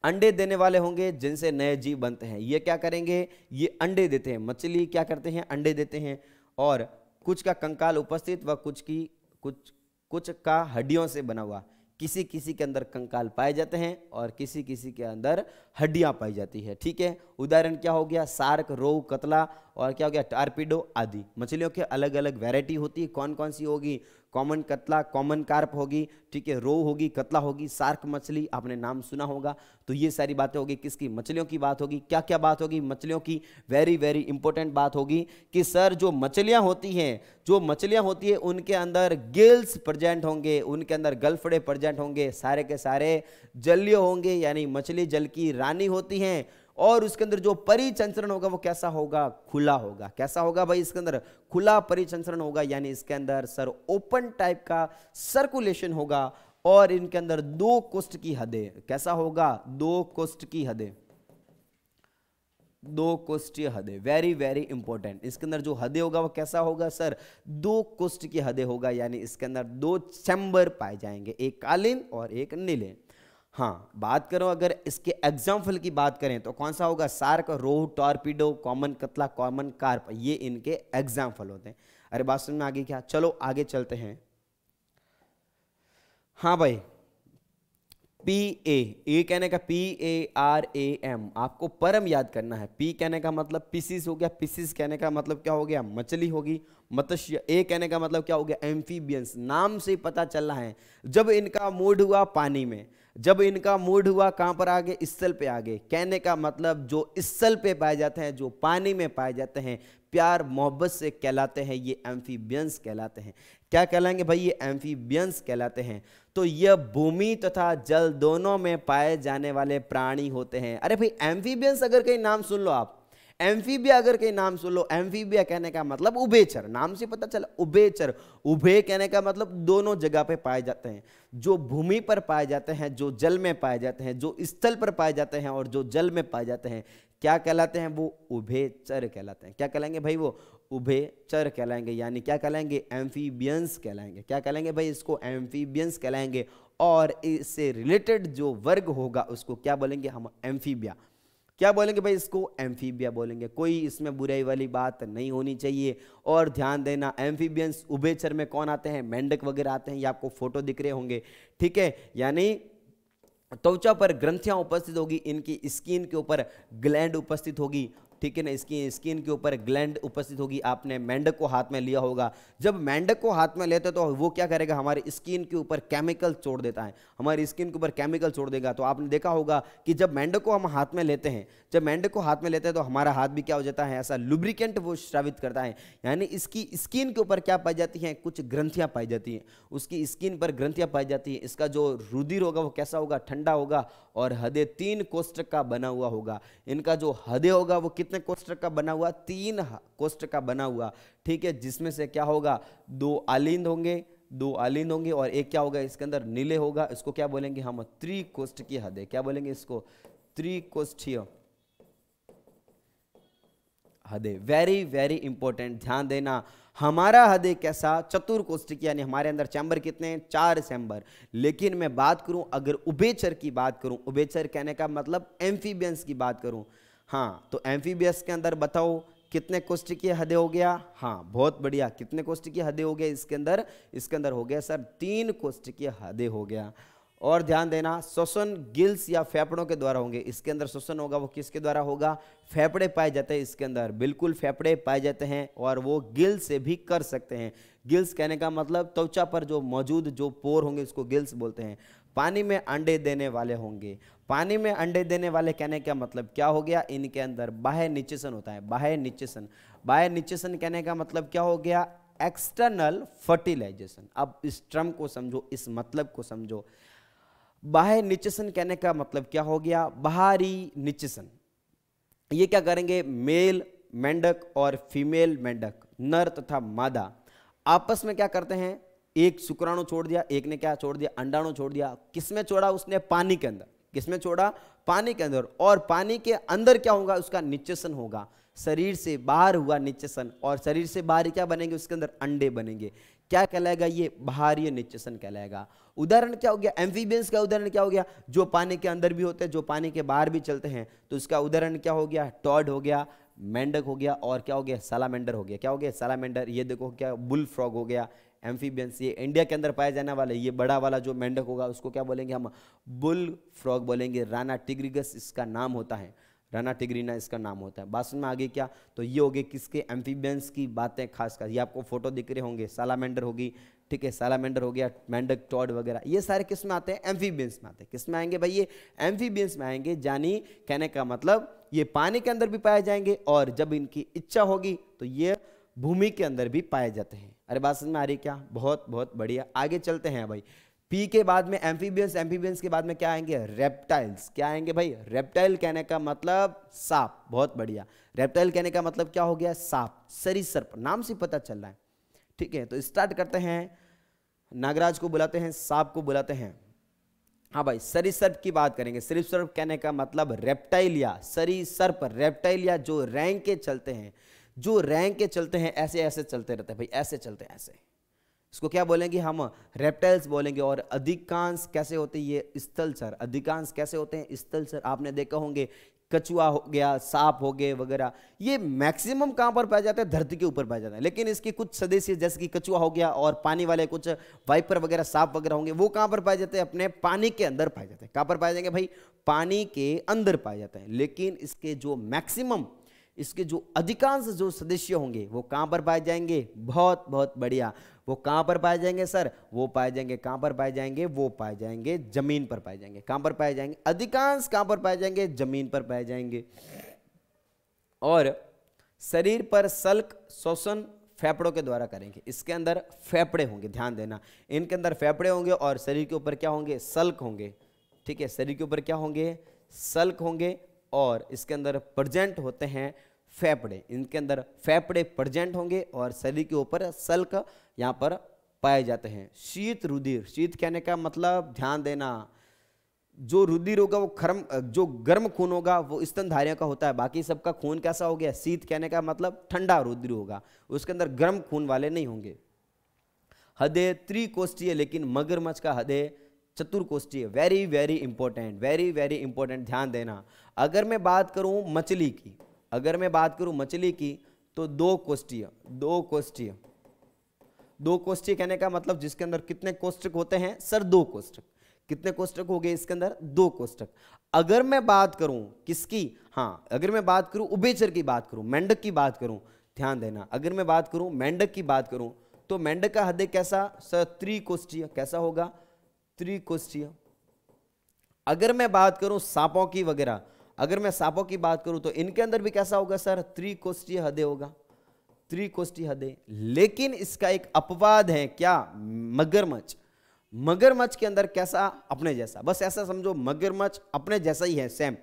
अंडे देने वाले होंगे जिनसे नए जीव बनते हैं ये क्या करेंगे ये अंडे देते हैं मछली क्या करते हैं अंडे देते हैं और कुछ का कंकाल उपस्थित व कुछ की कुछ कुछ का हड्डियों से बना हुआ किसी किसी के अंदर कंकाल पाए जाते हैं और किसी किसी के अंदर हड्डियां पाई जाती है ठीक है उदाहरण क्या हो गया सार्क रोह कतला और क्या हो गया टारपीडो आदि मछलियों के अलग अलग वैरायटी होती है कौन कौन सी होगी कॉमन कतला कॉमन कार्प होगी ठीक है रोह होगी कतला होगी सार्क मछली आपने नाम सुना होगा तो ये सारी बातें होगी किसकी मछलियों की बात होगी क्या क्या बात होगी मछलियों की वेरी वेरी इंपॉर्टेंट बात होगी कि सर जो मछलियां होती हैं जो मछलियां होती है उनके अंदर गिल्स प्रजेंट होंगे उनके अंदर गल्फड़े प्रजेंट होंगे सारे के सारे जलीय होंगे यानी मछली जल की रानी होती हैं और उसके अंदर जो परिचंचरण होगा वो कैसा होगा खुला होगा कैसा होगा भाई इसके अंदर खुला परिचंचरण होगा यानी इसके अंदर सर ओपन टाइप का सर्कुलेशन होगा और इनके अंदर दो कोष्ट की हदें कैसा होगा दो कोष्ट की हदें दो कोष्ठीय हदे वेरी वेरी इंपॉर्टेंट इसके अंदर जो हदे होगा वो कैसा होगा सर दो कोष्ट की हदे होगा यानी इसके अंदर दो चैंबर पाए जाएंगे एक कालीन और एक नीले हाँ बात करो अगर इसके एग्जाम्पल की बात करें तो कौन सा होगा सार्क रोह टॉर्पीडो कॉमन कतला कॉमन कार्प ये इनके एग्जाम्पल होते हैं अरे बात में आगे क्या चलो आगे चलते हैं हाँ भाई पी ए ए कहने का P A R A M आपको परम याद करना है पी कहने का मतलब पीसीस हो गया पीसीस कहने का मतलब क्या हो गया मछली होगी मत्स्य ए कहने का मतलब क्या हो गया एम्फीबियंस नाम से पता चल रहा है जब इनका मूड हुआ पानी में जब इनका मूड हुआ कहाँ पर आ गए स्थल पे आ गए कहने का मतलब जो स्थल पे पाए जाते हैं जो पानी में पाए जाते हैं प्यार मोहब्बत से कहलाते हैं ये एम्फीबियंस कहलाते हैं क्या कहलाएंगे भाई ये एम्फीबियंस कहलाते हैं तो यह भूमि तथा जल दोनों में पाए जाने वाले प्राणी होते हैं अरे भाई एम्फीबियंस अगर कहीं नाम सुन लो आप एम्फीबिया अगर कहीं नाम सुन लो एम्फीबिया कहने का मतलब उभेचर नाम से पता चला उभेचर उभे कहने का मतलब दोनों जगह पे पाए जाते हैं जो भूमि पर पाए जाते हैं जो जल में पाए जाते हैं जो स्थल पर पाए जाते हैं और जो जल में पाए जाते हैं क्या कहलाते हैं वो उभेचर कहलाते हैं क्या कहलाएंगे भाई वो उभेचर कहलाएंगे यानी क्या कहलाएंगे एम्फीबियंस कहलाएंगे क्या कहलाएंगे भाई इसको एम्फीबियंस कहलाएंगे और इससे रिलेटेड जो वर्ग होगा उसको क्या बोलेंगे हम एम्फीबिया क्या बोलेंगे भाई इसको एम्फीबिया बोलेंगे कोई इसमें बुराई वाली बात नहीं होनी चाहिए और ध्यान देना एम्फीबियंस उभेचर में कौन आते हैं मेंढक वगैरह आते हैं ये आपको फोटो दिख रहे होंगे ठीक है यानी त्वचा पर ग्रंथियां उपस्थित होगी इनकी स्किन के ऊपर ग्लैंड उपस्थित होगी ठीक है ना इसकी स्किन के ऊपर ग्लैंड उपस्थित होगी आपने मेंढक को हाथ में लिया होगा जब मेंढक को हाथ में लेते तो वो क्या करेगा हमारे स्किन के ऊपर केमिकल छोड़ देता है हमारी स्किन के ऊपर केमिकल छोड़ देगा तो आपने देखा होगा कि जब मेंढक को हम हाथ में लेते हैं जब मेंढक को हाथ में लेते हैं तो हमारा हाथ भी क्या हो जाता है ऐसा लुब्रिकेंट वो श्रावित करता है यानी इसकी स्किन के ऊपर क्या पाई जाती है कुछ ग्रंथियाँ पाई जाती हैं उसकी स्किन पर ग्रंथियाँ पाई जाती हैं इसका जो रुधिर होगा वो कैसा होगा ठंडा होगा और हदे तीन कोष्ट का बना हुआ होगा इनका जो हदे होगा वो कितने कोष्ट का बना हुआ तीन कोष्ट का बना हुआ ठीक है जिसमें से क्या होगा दो आलिंद होंगे दो आलिंद होंगे और एक क्या होगा इसके अंदर नीले होगा इसको क्या बोलेंगे हम त्रिकोष्ठ की हदे क्या बोलेंगे इसको त्रिकोष्ठीय हदे वेरी वेरी इंपॉर्टेंट ध्यान देना हमारा हृदय कैसा चतुर कोष्टिक यानी हमारे अंदर चैम्बर कितने हैं चार चैम्बर लेकिन मैं बात करूं अगर उबेचर की बात करूं उबेचर कहने का मतलब एम्फीबियंस की बात करूं हाँ तो एम्फीबियंस के अंदर बताओ कितने कोष्टिकीय हृदय हो गया हाँ बहुत बढ़िया कितने कोष्टिकीय हृदय हो गया इसके अंदर इसके अंदर हो गया सर तीन कोष्टिकीय हृदय हो गया और ध्यान देना श्वसन गिल्स या फेफड़ों के द्वारा होंगे इसके अंदर श्वसन होगा वो किसके द्वारा होगा फेफड़े पाए जाते हैं इसके अंदर बिल्कुल फेफड़े पाए जाते हैं और वो गिल्स से भी कर सकते हैं गिल्स कहने का मतलब त्वचा पर जो मौजूद जो पोर होंगे उसको गिल्स बोलते हैं पानी में अंडे देने वाले होंगे पानी में अंडे देने वाले कहने का मतलब क्या हो गया इनके अंदर बाह्य निचेसन होता है बाह्य निचेसन बाह्य निचेसन कहने का मतलब क्या हो गया एक्सटर्नल फर्टिलाइजेशन अब इस ट्रम को समझो इस मतलब को समझो बाह्य निचसन कहने का मतलब क्या हो गया बाहरी निचसन ये क्या करेंगे मेल मेंढक और फीमेल मेंढक नर तथा मादा आपस में क्या करते हैं एक शुक्राणु छोड़ दिया एक ने क्या छोड़ दिया अंडाणु छोड़ दिया किसमें छोड़ा उसने पानी के अंदर किसमें छोड़ा पानी के अंदर और पानी के अंदर क्या होगा उसका निचसन होगा शरीर से बाहर हुआ निचसन और शरीर से बाहर क्या बनेंगे उसके अंदर अंडे बनेंगे क्या कहलाएगा ये बाहरी निचसन कहलाएगा उदाहरण क्या हो गया एम्फीबियंस का उदाहरण क्या हो गया जो पानी के अंदर भी होते हैं जो पानी के बाहर भी चलते हैं तो उसका उदाहरण क्या हो गया टॉड हो गया मेंढक हो गया और क्या हो गया सलामेंडर हो गया क्या हो गया सलामेंडर ये देखो क्या बुल फ्रॉग हो गया एम्फीबियंस ये इंडिया के अंदर पाया जाने वाला ये बड़ा वाला जो मेंढक होगा उसको क्या बोलेंगे हम बुल फ्रॉग बोलेंगे राना टिग्रिगस इसका नाम होता है राना टिग्रीना इसका नाम होता है बात में आगे क्या तो ये होगी किसके एम्फीबियंस की बातें खास कर ये आपको फोटो दिख रहे होंगे सालामेंडर होगी ठीक है सालामेंडर हो गया मेंढक टॉड वगैरह ये सारे किस में आते हैं एम्फीबियंस में आते हैं किस में आएंगे भाई ये एम्फीबियंस में आएंगे यानी कहने का मतलब ये पानी के अंदर भी पाए जाएंगे और जब इनकी इच्छा होगी तो ये भूमि के अंदर भी पाए जाते हैं अरे बात समझ में आ रही क्या बहुत बहुत बढ़िया आगे चलते हैं भाई पी के बाद में एम्फीबियंस एम्फीबियंस के बाद में क्या आएंगे रेप्टाइल्स क्या आएंगे भाई रेप्टाइल कहने का मतलब सांप बहुत बढ़िया रेप्टाइल कहने का मतलब क्या हो गया सांप सर्प नाम से पता चल रहा है ठीक है तो स्टार्ट करते हैं नागराज को बुलाते हैं सांप को बुलाते हैं हाँ भाई सरी सर्प की बात करेंगे सर्प कहने का मतलब रेप्टाइलिया सरीसर्प रेप्टाइलिया जो रैंक के चलते हैं जो रैंक के चलते हैं ऐसे ऐसे चलते रहते हैं भाई ऐसे चलते हैं ऐसे इसको क्या बोलेंगे हम रेप्टाइल्स बोलेंगे और अधिकांश कैसे होते हैं ये स्थलचर अधिकांश कैसे होते हैं स्थलचर आपने देखा होंगे कछुआ हो गया सांप हो गए वगैरह ये मैक्सिमम कहाँ पर पाए जाते हैं धरती के ऊपर पाए जाते हैं लेकिन इसके कुछ सदस्य जैसे कि कछुआ हो गया और पानी वाले कुछ वाइपर वगैरह सांप वगैरह होंगे वो कहाँ पर पाए जाते हैं अपने पानी के अंदर पाए जाते हैं कहाँ पर पाए जाएंगे भाई पानी के अंदर पाए जाते हैं लेकिन इसके जो मैक्सिमम इसके जो अधिकांश जो सदस्य होंगे वो कहाँ पर पाए जाएंगे बहुत बहुत बढ़िया वो कहां पर पाए जाएंगे सर वो पाए जाएंगे कहां पर पाए जाएंगे वो पाए जाएंगे जमीन पर पाए जाएंगे कहां पर पाए जाएंगे अधिकांश कहां पर पाए जाएंगे जमीन पर पाए जाएंगे और शरीर पर सल्क शोषण फेफड़ों के द्वारा करेंगे इसके अंदर फेफड़े होंगे ध्यान देना इनके अंदर फेफड़े होंगे और शरीर के ऊपर क्या होंगे सल्क होंगे ठीक है शरीर के ऊपर क्या होंगे सल्क होंगे और इसके अंदर प्रजेंट होते हैं फेफड़े इनके अंदर फेफड़े प्रजेंट होंगे और शरीर के ऊपर सल्क यहाँ पर पाए जाते हैं शीत रुधिर शीत कहने का मतलब ध्यान देना जो रुधिर होगा वो खर्म जो गर्म खून होगा वो स्तनधारियों का होता है बाकी सबका खून कैसा हो गया शीत कहने का मतलब ठंडा रुधिर होगा उसके अंदर गर्म खून वाले नहीं होंगे हृदय त्रिकोष्ठीय लेकिन मगरमच्छ का हृदय चतुर्कोष्ठीय very very important very very important ध्यान देना अगर मैं बात करूं मछली की अगर मैं बात करूं मछली की तो दो कोष्ठीय दो कोष्ठीय दो कोष्ठीय कहने का मतलब जिसके अंदर कितने कोष्टक होते हैं सर दो कोष्टक कितने कोष्टक हो गए इसके अंदर दो कोष्टक अगर मैं बात करूं किसकी हाँ अगर मैं बात करूं उबेचर की बात करूं मेंढक की बात करूं ध्यान देना अगर मैं बात करूं मेंढक की बात करूं तो मेंढक का हृदय कैसा सर त्रिकोष्ठीय कैसा होगा त्रिकोष्ठीय अगर मैं बात करूं सांपों की वगैरह अगर मैं सांपों की बात करूं तो इनके अंदर भी कैसा होगा सर त्रिकोष्ठीय हृदय होगा त्रिकोष्ठीय हृदय लेकिन इसका एक अपवाद है क्या मगरमच्छ मगरमच्छ के अंदर कैसा अपने जैसा बस ऐसा समझो मगरमच्छ अपने जैसा ही है सेम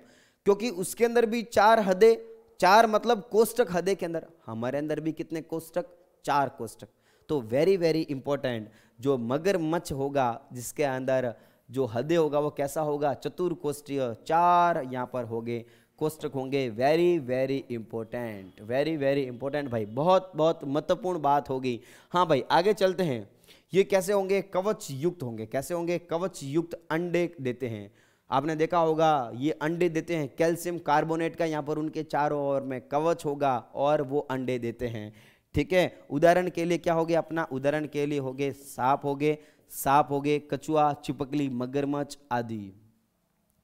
क्योंकि उसके अंदर भी चार हदे चार मतलब कोष्टक हदे के अंदर हमारे अंदर भी कितने कोष्टक चार कोष्टक तो वेरी वेरी इंपॉर्टेंट जो मगरमच्छ होगा जिसके अंदर जो हृदय होगा वो कैसा होगा चतुर कोष्ठीय चार यहाँ पर गए कोष्टक होंगे very very important very very important भाई बहुत बहुत महत्वपूर्ण बात होगी हाँ भाई आगे चलते हैं ये कैसे होंगे कवच युक्त होंगे कैसे होंगे कवच युक्त अंडे देते हैं आपने देखा होगा ये अंडे देते हैं कैल्शियम कार्बोनेट का यहाँ पर उनके चारों ओर में कवच होगा और वो अंडे देते हैं ठीक है उदाहरण के लिए क्या हो गया अपना उदाहरण के लिए हो गए सांप हो गए सांप हो गए कचुआ चिपकली मगरमच्छ आदि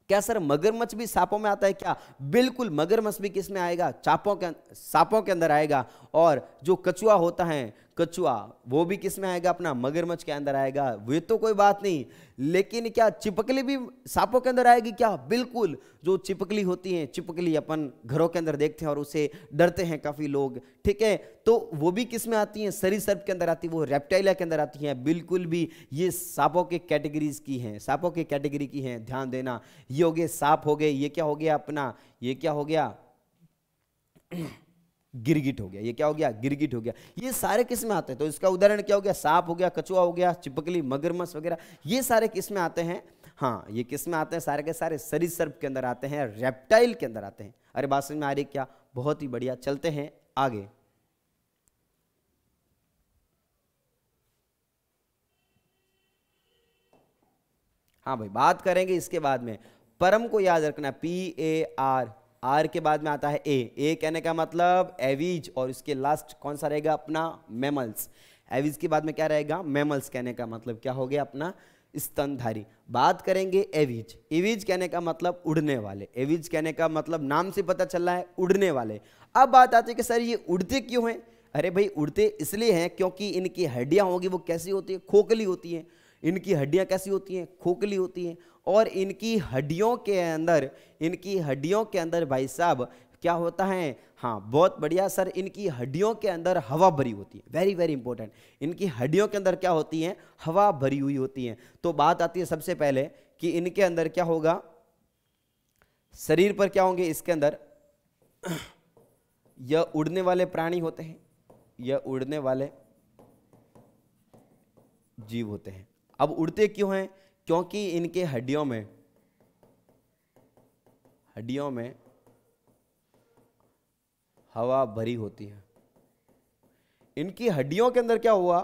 क्या सर मगरमच्छ भी सांपों में आता है क्या बिल्कुल मगरमच्छ भी किस में आएगा चापों के अं-, सांपों के अंदर आएगा और जो कचुआ होता है कछुआ वो भी किस में आएगा अपना मगरमच्छ के अंदर आएगा वे तो कोई बात नहीं लेकिन क्या चिपकली भी सांपों के अंदर आएगी क्या बिल्कुल जो चिपकली होती है चिपकली अपन घरों के अंदर देखते हैं और उसे डरते हैं काफ़ी लोग ठीक है तो वो भी किस में आती है सरी सर्प के अंदर आती है वो रेप्टाइलिया के अंदर आती है बिल्कुल भी ये सांपों के कैटेगरीज की हैं सांपों के कैटेगरी की हैं ध्यान देना ये हो गए सांप हो गए ये क्या हो गया अपना ये क्या हो गया गिरगिट हो गया ये क्या हो गया गिरगिट हो गया ये सारे किस में आते हैं तो इसका उदाहरण क्या हो गया सांप हो गया कछुआ हो गया चिपकली मगरमच्छ वगैरह ये सारे किस में आते हैं हाँ ये किस में आते हैं सारे के सारे सरीसर्प के अंदर आते हैं रेप्टाइल के अंदर आते हैं अरे बात समझ में आ रही क्या बहुत ही बढ़िया चलते हैं आगे हाँ भाई बात करेंगे इसके बाद में परम को याद रखना पी ए आर आर के बाद में आता है ए ए कहने का मतलब एवीज और इसके लास्ट कौन सा रहेगा अपना मेमल्स एवीज के बाद में क्या रहेगा मेमल्स कहने का मतलब क्या हो गया अपना स्तनधारी बात करेंगे एवीज एवीज कहने का मतलब उड़ने वाले एवीज कहने का मतलब नाम से पता चल रहा है उड़ने वाले अब बात आती है कि सर ये उड़ते क्यों हैं अरे भाई उड़ते इसलिए हैं क्योंकि इनकी हड्डियाँ होगी वो कैसी होती है खोखली होती है इनकी हड्डियाँ कैसी होती हैं खोखली होती हैं और इनकी हड्डियों के अंदर इनकी हड्डियों के अंदर भाई साहब क्या होता है हाँ बहुत बढ़िया सर इनकी हड्डियों के अंदर हवा भरी होती है वेरी वेरी इंपॉर्टेंट इनकी हड्डियों के अंदर क्या होती है हवा भरी हुई होती है तो बात आती है सबसे पहले कि इनके अंदर क्या होगा शरीर पर क्या होंगे इसके अंदर (clears throat) यह उड़ने वाले प्राणी होते हैं यह उड़ने वाले जीव होते हैं अब उड़ते क्यों हैं क्योंकि इनके हड्डियों में हड्डियों में हवा भरी होती है इनकी हड्डियों के अंदर क्या हुआ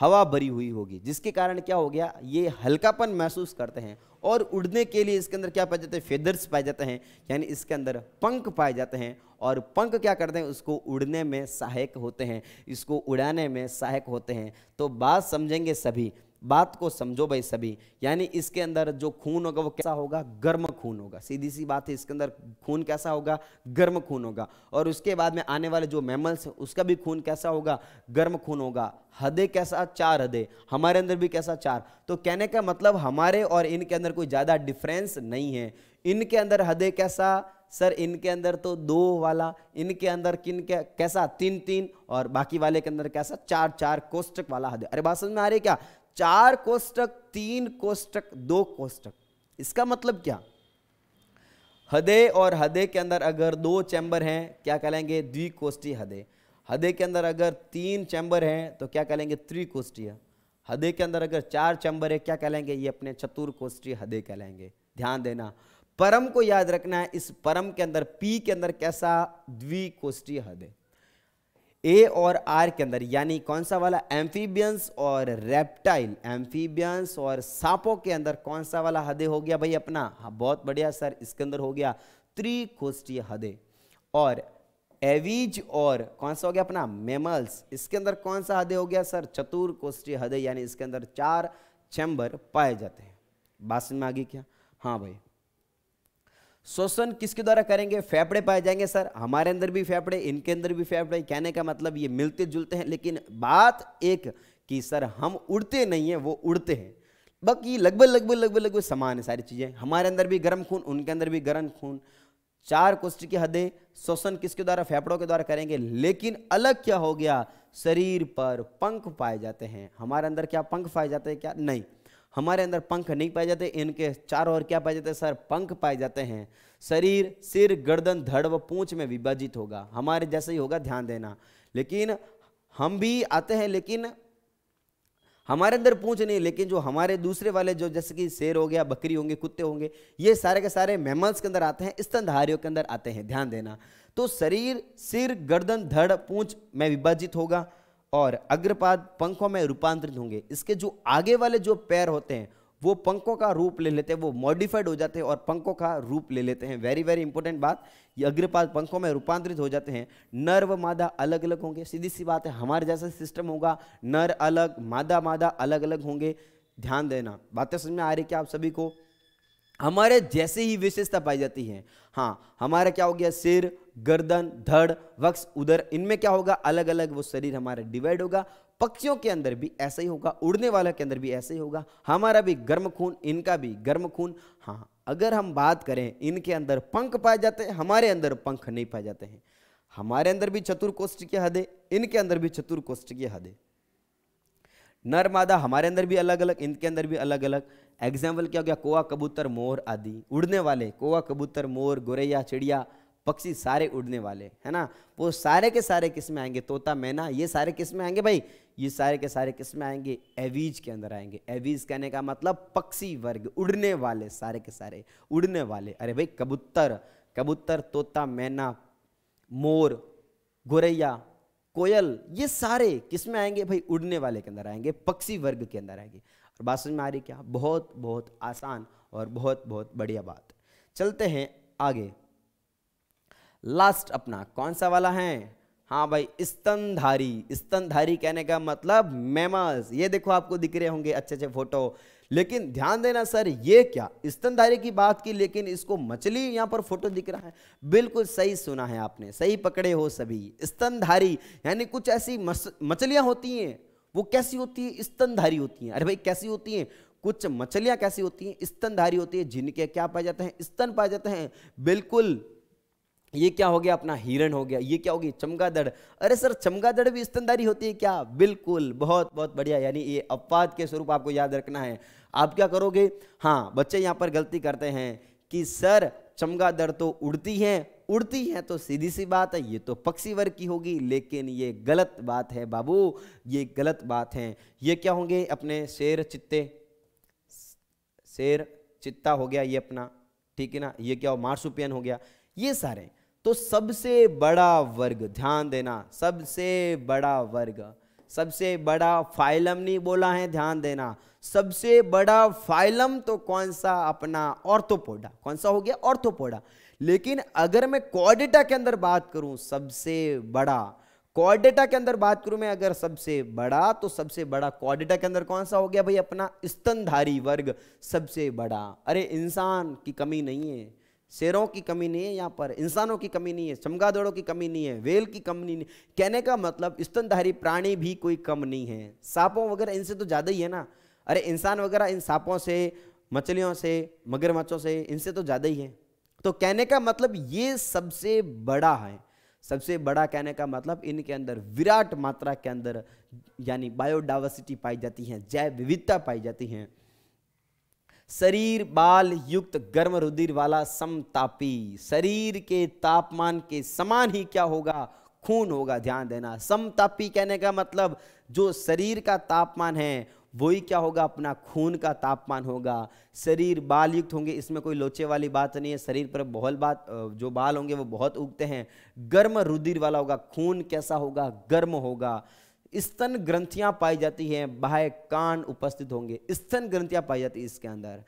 हवा भरी हुई होगी जिसके कारण क्या हो गया ये हल्कापन महसूस करते हैं और उड़ने के लिए इसके अंदर क्या पाए जाते हैं फेदर्स पाए जाते हैं यानी इसके अंदर पंख पाए जाते हैं और पंख क्या करते हैं उसको उड़ने में सहायक होते हैं इसको उड़ाने में सहायक होते हैं तो बात समझेंगे सभी बात को समझो भाई सभी यानी इसके अंदर जो खून होगा वो कैसा होगा गर्म खून होगा सीधी सी बात है इसके अंदर खून कैसा होगा गर्म खून होगा और उसके बाद में आने वाले जो मैमल्स हैं उसका भी खून कैसा होगा गर्म खून होगा हदे कैसा चार हदे हमारे अंदर भी कैसा चार तो कहने का मतलब हमारे और इनके अंदर कोई ज़्यादा डिफरेंस नहीं है इनके अंदर हदे कैसा सर इनके अंदर तो दो वाला इनके अंदर किन के कैसा तीन तीन और बाकी वाले के अंदर कैसा चार चार कोष्टक वाला हद अरे बात समझ में आ रही क्या चार कोष्टक तीन कोष्टक दो कोष्टक इसका मतलब क्या हृदय और हृदय के अंदर अगर दो चैम्बर हैं क्या कहलाएंगे द्विकोष्ठी हृदय हृदय के अंदर अगर तीन चैम्बर हैं तो क्या कहलाएंगे त्रिकोष्ठीय हृदय के अंदर अगर चार चैम्बर है क्या कहलाएंगे ये अपने चतुर्कोष्ठीय हृदय कहलाएंगे ध्यान देना परम को याद रखना है इस परम के अंदर पी के अंदर कैसा द्विकोष्ठीय हृदय ए और आर के अंदर यानी कौन सा वाला एम्फीबियंस और रेप्टाइल एम्फीबियंस और सांपों के अंदर कौन सा वाला हदे हो गया भाई अपना हाँ बहुत बढ़िया सर इसके अंदर हो गया त्रिकोष्ठीय हदे और एवीज और कौन सा हो गया अपना मेमल्स इसके अंदर कौन सा हदे हो गया सर चतुर कोष्ठीय हदे यानी इसके अंदर चार चैम्बर पाए जाते हैं बासन में आगे क्या हाँ भाई श्वसन किसके द्वारा करेंगे फेफड़े पाए जाएंगे सर हमारे अंदर भी फेफड़े इनके अंदर भी फेफड़े कहने का मतलब ये मिलते जुलते हैं लेकिन बात एक कि सर हम उड़ते नहीं है वो उड़ते हैं बाकी लगभग लगभग लगभग लगभग समान है सारी चीज़ें हमारे अंदर भी गर्म खून उनके अंदर भी गर्म खून चार कुष्ठ की हदें श्वसन किसके द्वारा फेफड़ों के द्वारा करेंगे लेकिन अलग क्या हो गया शरीर पर पंख पाए जाते हैं हमारे अंदर क्या पंख पाए जाते हैं क्या नहीं हमारे अंदर पंख नहीं पाए जाते इनके चारों ओर क्या पाए जाते हैं सर पंख पाए जाते हैं शरीर सिर गर्दन धड़ व पूंछ में विभाजित होगा हमारे जैसे ही होगा ध्यान देना लेकिन हम भी आते हैं लेकिन हमारे अंदर पूछ नहीं लेकिन जो हमारे दूसरे वाले जो जैसे कि शेर हो गया बकरी होंगे कुत्ते होंगे ये सारे के सारे मेमल्स के अंदर आते हैं स्तनधारियों के अंदर आते हैं ध्यान देना तो शरीर सिर गर्दन धड़ पूंछ में विभाजित होगा और अग्रपाद पंखों में रूपांतरित होंगे इसके जो आगे वाले जो पैर होते हैं वो पंखों का रूप ले लेते हैं वो मॉडिफाइड हो जाते हैं और पंखों का रूप ले लेते हैं वेरी वेरी इंपॉर्टेंट बात ये अग्रपाद पंखों में रूपांतरित हो जाते हैं नर व मादा अलग अलग होंगे सीधी सी बात है हमारे जैसा सिस्टम होगा नर अलग मादा मादा अलग अलग होंगे ध्यान देना बातें समझ में आ रही क्या आप सभी को हमारे जैसे ही विशेषता पाई जाती है हाँ हमारा क्या हो गया सिर गर्दन धड़ वक्स उधर इनमें क्या होगा अलग अलग वो शरीर हमारा डिवाइड होगा पक्षियों के अंदर भी ऐसा ही होगा उड़ने वाले के अंदर भी ऐसा ही होगा हमारा भी गर्म खून इनका भी गर्म खून हाँ अगर हम बात करें इनके अंदर पंख पाए जाते हैं हमारे अंदर पंख नहीं पाए जाते हैं हमारे अंदर भी चतुर कोष्ठ की हदे इनके अंदर भी चतुर कोष्ठ की हदे नर मादा हमारे अंदर भी अलग अलग इनके अंदर भी अलग अलग एग्जाम्पल क्या हो गया कोआ कबूतर मोर आदि उड़ने वाले कोआ कबूतर मोर गोरैया चिड़िया पक्षी सारे उड़ने वाले है ना वो सारे के सारे किस में आएंगे तोता मैना ये सारे किस में आएंगे भाई ये सारे के सारे किस में आएंगे एवीज के अंदर आएंगे एवीज कहने का मतलब पक्षी वर्ग उड़ने वाले सारे के सारे उड़ने वाले अरे भाई कबूतर कबूतर तोता मैना मोर गोरैया कोयल ये सारे किस में आएंगे भाई उड़ने वाले के अंदर आएंगे पक्षी वर्ग के अंदर आएंगे तो बात समझ में आ रही क्या बहुत बहुत आसान और बहुत बहुत बढ़िया बात चलते हैं आगे लास्ट अपना कौन सा वाला है हाँ भाई स्तनधारी स्तनधारी कहने का मतलब मेमस ये देखो आपको दिख रहे होंगे अच्छे अच्छे फोटो लेकिन ध्यान देना सर ये क्या स्तनधारी की बात की लेकिन इसको मछली यहाँ पर फोटो दिख रहा है बिल्कुल सही सुना है आपने सही पकड़े हो सभी स्तनधारी यानी कुछ ऐसी मछलियां होती हैं वो कैसी होती है स्तनधारी होती है अरे भाई कैसी होती है कुछ मछलियां कैसी होती हैं स्तनधारी होती है जिनके क्या पाए जाते हैं स्तन पाए जाते हैं बिल्कुल ये क्या हो गया अपना हिरण हो गया ये क्या होगी चमगादड़ अरे सर चमगादड़ भी स्तनधारी होती है क्या बिल्कुल बहुत बहुत बढ़िया यानी ये अपवाद के स्वरूप आपको याद रखना है आप क्या करोगे हाँ बच्चे यहाँ पर गलती करते हैं कि सर चमगादड़ तो उड़ती है उड़ती हैं तो सीधी सी बात है ये तो पक्षी वर्ग की होगी लेकिन ये गलत बात है बाबू ये गलत बात है ये क्या होंगे अपने शेर चित्ते शेर चित्ता हो गया ये अपना ठीक है ना ये क्या हो मार्सुपियन हो गया ये सारे तो सबसे बड़ा वर्ग ध्यान देना सबसे बड़ा वर्ग सबसे बड़ा फाइलम नहीं बोला है ध्यान देना सबसे बड़ा फाइलम तो कौन सा अपना ऑर्थोपोडा कौन सा हो गया ऑर्थोपोडा लेकिन अगर मैं कॉडेटा के अंदर बात करूं सबसे बड़ा कॉडेटा के अंदर बात करूं मैं अगर सबसे बड़ा तो सबसे बड़ा कॉडेटा के अंदर कौन सा हो गया भाई अपना स्तनधारी वर्ग सबसे बड़ा अरे इंसान की कमी नहीं है शेरों की कमी नहीं है यहाँ पर इंसानों की कमी नहीं है चमगादड़ों की कमी नहीं है वेल की कमी नहीं कहने का मतलब स्तनधारी प्राणी भी कोई कम नहीं है सांपों वगैरह इनसे तो ज़्यादा ही है ना अरे इंसान वगैरह इन सांपों से मछलियों से मगरमच्छों से इनसे तो ज़्यादा ही है तो कहने का मतलब ये सबसे बड़ा है सबसे बड़ा कहने का मतलब इनके अंदर विराट मात्रा के अंदर यानी बायोडाइवर्सिटी पाई जाती है जैव विविधता पाई जाती है शरीर बाल युक्त गर्म रुधिर वाला समतापी शरीर के तापमान के समान ही क्या होगा खून होगा ध्यान देना समतापी कहने का मतलब जो शरीर का तापमान है वही क्या होगा अपना खून का तापमान होगा शरीर बाल युक्त होंगे इसमें कोई लोचे वाली बात नहीं है शरीर पर बहुत बात जो बाल होंगे वो बहुत उगते हैं गर्म रुधिर वाला होगा खून कैसा होगा गर्म होगा स्तन ग्रंथियां पाई जाती हैं बाह्य कान उपस्थित होंगे स्तन ग्रंथियां पाई जाती है इसके अंदर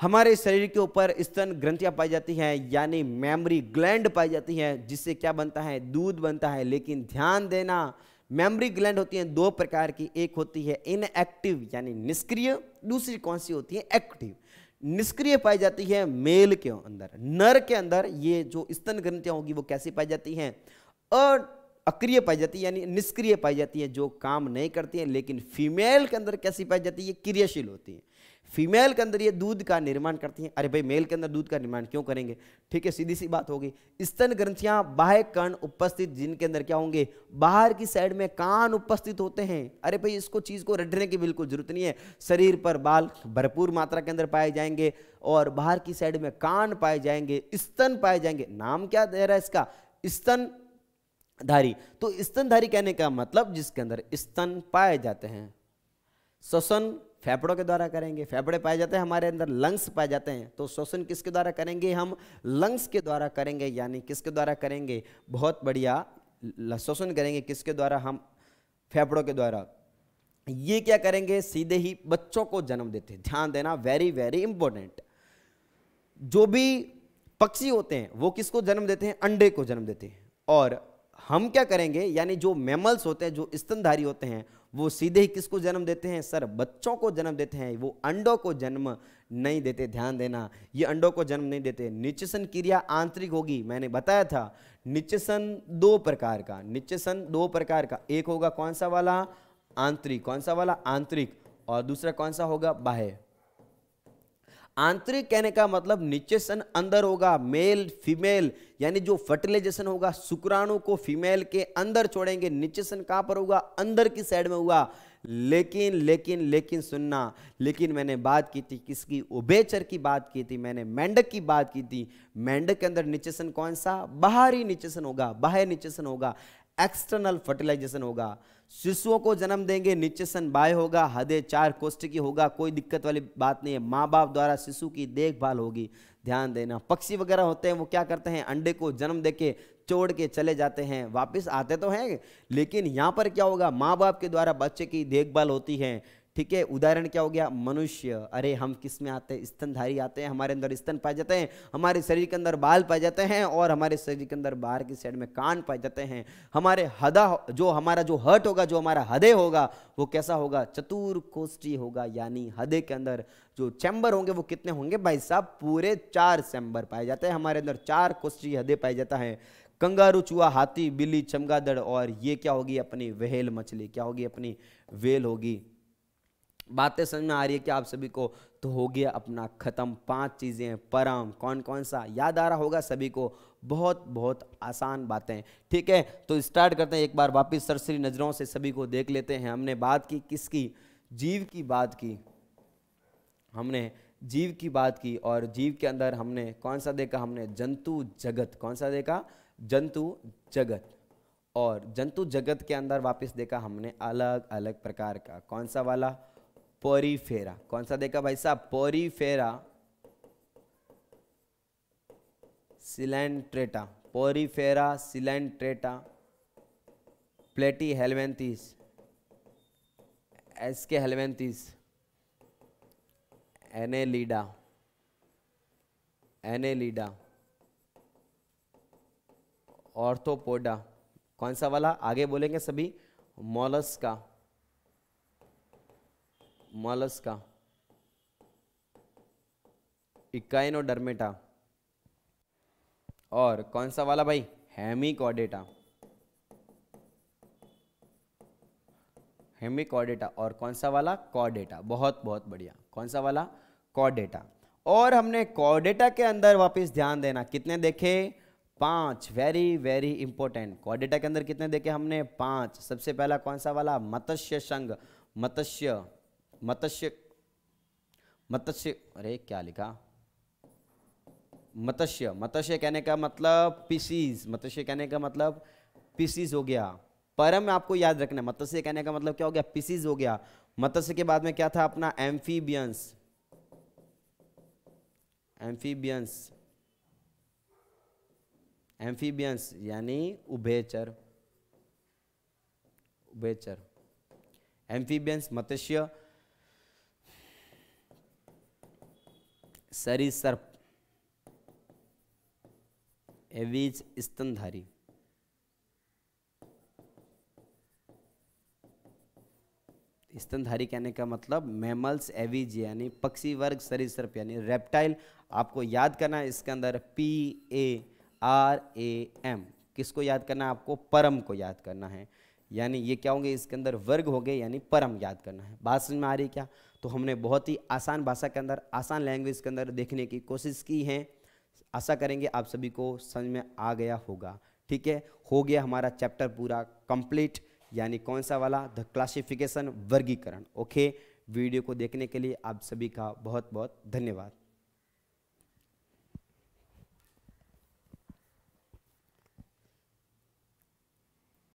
हमारे शरीर के ऊपर स्तन ग्रंथियां पाई जाती हैं यानी मेमोरी ग्लैंड पाई जाती हैं जिससे क्या बनता है दूध बनता है लेकिन ध्यान देना मेमोरी ग्लैंड होती हैं दो प्रकार की एक होती है इनएक्टिव यानी निष्क्रिय दूसरी कौन सी होती है एक्टिव निष्क्रिय पाई जाती है मेल के अंदर नर के अंदर ये जो स्तन ग्रंथियां होगी वो कैसी पाई जाती हैं और अक्रिय पाई जाती है यानी निष्क्रिय पाई जाती है जो काम नहीं करती है लेकिन फीमेल के अंदर कैसी पाई जाती है क्रियाशील होती है फीमेल के अंदर ये दूध का निर्माण करती हैं अरे भाई मेल के अंदर दूध का निर्माण क्यों करेंगे ठीक है सीधी सी बात होगी स्तन ग्रंथियां बाह्य कर्ण उपस्थित जिनके अंदर क्या होंगे बाहर की साइड में कान उपस्थित होते हैं अरे भाई इसको चीज को रटने की बिल्कुल जरूरत नहीं है शरीर पर बाल भरपूर मात्रा के अंदर पाए जाएंगे और बाहर की साइड में कान पाए जाएंगे स्तन पाए जाएंगे नाम क्या दे रहा है इसका स्तन धारी तो स्तनधारी कहने का मतलब जिसके अंदर स्तन पाए जाते हैं श्वसन फेफड़ों के द्वारा करेंगे फेफड़े पाए जाते हैं हमारे अंदर लंग्स पाए जाते हैं तो श्वसन किसके द्वारा करेंगे हम लंग्स के द्वारा करेंगे यानी किसके द्वारा करेंगे बहुत बढ़िया श्वसन करेंगे किसके द्वारा हम फेफड़ों के द्वारा ये क्या करेंगे सीधे ही बच्चों को जन्म देते हैं ध्यान देना वेरी वेरी इंपॉर्टेंट जो भी पक्षी होते हैं वो किसको जन्म देते हैं अंडे को जन्म देते हैं और हम क्या करेंगे यानी जो मैमल्स होते हैं जो स्तनधारी होते हैं वो सीधे ही किसको जन्म देते हैं सर बच्चों को जन्म देते हैं वो अंडों को जन्म नहीं देते ध्यान देना ये अंडों को जन्म नहीं देते निचेसन क्रिया आंतरिक होगी मैंने बताया था निचेसन दो प्रकार का निचेसन दो प्रकार का एक होगा कौन सा वाला आंतरिक कौन सा वाला आंतरिक और दूसरा कौन सा होगा बाह्य आंतरिक कहने का मतलब नीचे सन अंदर होगा मेल फीमेल यानी जो फर्टिलाइजेशन होगा शुक्राणु को फीमेल के अंदर छोड़ेंगे नीचे सन पर होगा अंदर की साइड में होगा लेकिन लेकिन लेकिन सुनना लेकिन मैंने बात की थी किसकी ओबेचर की बात की थी मैंने मेंढक की बात की थी मेंढक के अंदर निचेसन कौन सा बाहरी निचेसन होगा बाहर निचेसन होगा एक्सटर्नल फर्टिलाइजेशन होगा शिशुओं को जन्म देंगे निचेसन बाय होगा हदे चार कोष्ठ की होगा कोई दिक्कत वाली बात नहीं है माँ बाप द्वारा शिशु की देखभाल होगी ध्यान देना पक्षी वगैरह होते हैं वो क्या करते हैं अंडे को जन्म दे के छोड़ के चले जाते हैं वापस आते तो हैं लेकिन यहाँ पर क्या होगा माँ बाप के द्वारा बच्चे की देखभाल होती है ठीक है उदाहरण क्या हो गया मनुष्य अरे हम किस में आते हैं स्तनधारी आते हैं हमारे अंदर स्तन पाए जाते हैं हमारे शरीर के अंदर बाल पाए जाते हैं और हमारे शरीर के अंदर बाहर की साइड में कान पाए जाते हैं हमारे हदा जो हमारा जो हट होगा जो हमारा हृदय होगा वो कैसा होगा चतुर कोष्ठी होगा यानी हृदय के अंदर जो चैम्बर होंगे वो कितने होंगे भाई साहब पूरे चार चैम्बर पाए जाते हैं हमारे अंदर चार कोष्ठी हृदय पाया जाता है कंगारू चूहा हाथी बिल्ली चमगादड़ और ये क्या होगी अपनी वहेल मछली क्या होगी अपनी वेल होगी बातें समझ में आ रही है कि आप सभी को तो हो गया अपना ख़त्म पांच चीज़ें परम कौन कौन सा याद आ रहा होगा सभी को बहुत बहुत आसान बातें ठीक है तो स्टार्ट करते हैं एक बार वापस सरसरी नज़रों से सभी को देख लेते हैं हमने बात की किसकी जीव की बात की हमने जीव की बात की और जीव के अंदर हमने कौन सा देखा हमने जंतु जगत कौन सा देखा जंतु जगत और जंतु जगत के अंदर वापस देखा हमने अलग अलग प्रकार का कौन सा वाला परिफेरा कौन सा देखा भाई साहब Porifera Coelenterata porifera coelenterata platyhelminthes एसके के एनेलिडा एनेलिडा ऑर्थोपोडा कौन सा वाला आगे बोलेंगे सभी मॉलस का मॉलस का डरमेटा और कौन सा वाला भाई हेमिकॉडेटा हेमिकॉडेटा और कौन सा वाला कॉडेटा बहुत बहुत बढ़िया कौन सा वाला कॉडेटा और हमने कॉडेटा के अंदर वापस ध्यान देना कितने देखे पांच वेरी वेरी इंपॉर्टेंट कॉडेटा के अंदर कितने देखे हमने पांच सबसे पहला कौन सा वाला मत्स्य संघ मत्स्य मत्स्य मत्स्य अरे क्या लिखा मत्स्य मत्स्य कहने का मतलब पीसीज मत्स्य कहने का मतलब पीसीज हो गया परम आपको याद रखना मत्स्य कहने का मतलब क्या हो गया पीसीज हो गया मत्स्य के बाद में क्या था अपना एम्फीबियंस एम्फीबियंस एम्फीबियंस यानी उभेचर उभेचर एम्फीबियंस मत्स्य सरीसर्प एवीज स्तनधारी स्तनधारी कहने का मतलब मैमल्स एवीज यानी पक्षी वर्ग सरीसर्प यानी रेप्टाइल आपको याद करना है इसके अंदर P A R A M किसको याद करना है आपको परम को याद करना है यानी ये क्या होंगे इसके अंदर वर्ग हो गए यानी परम याद करना है बात समझ में आ रही क्या तो हमने बहुत ही आसान भाषा के अंदर आसान लैंग्वेज के अंदर देखने की कोशिश की है आशा करेंगे आप सभी को समझ में आ गया होगा ठीक है हो गया हमारा चैप्टर पूरा कंप्लीट यानी कौन सा वाला द क्लासिफिकेशन वर्गीकरण ओके वीडियो को देखने के लिए आप सभी का बहुत बहुत धन्यवाद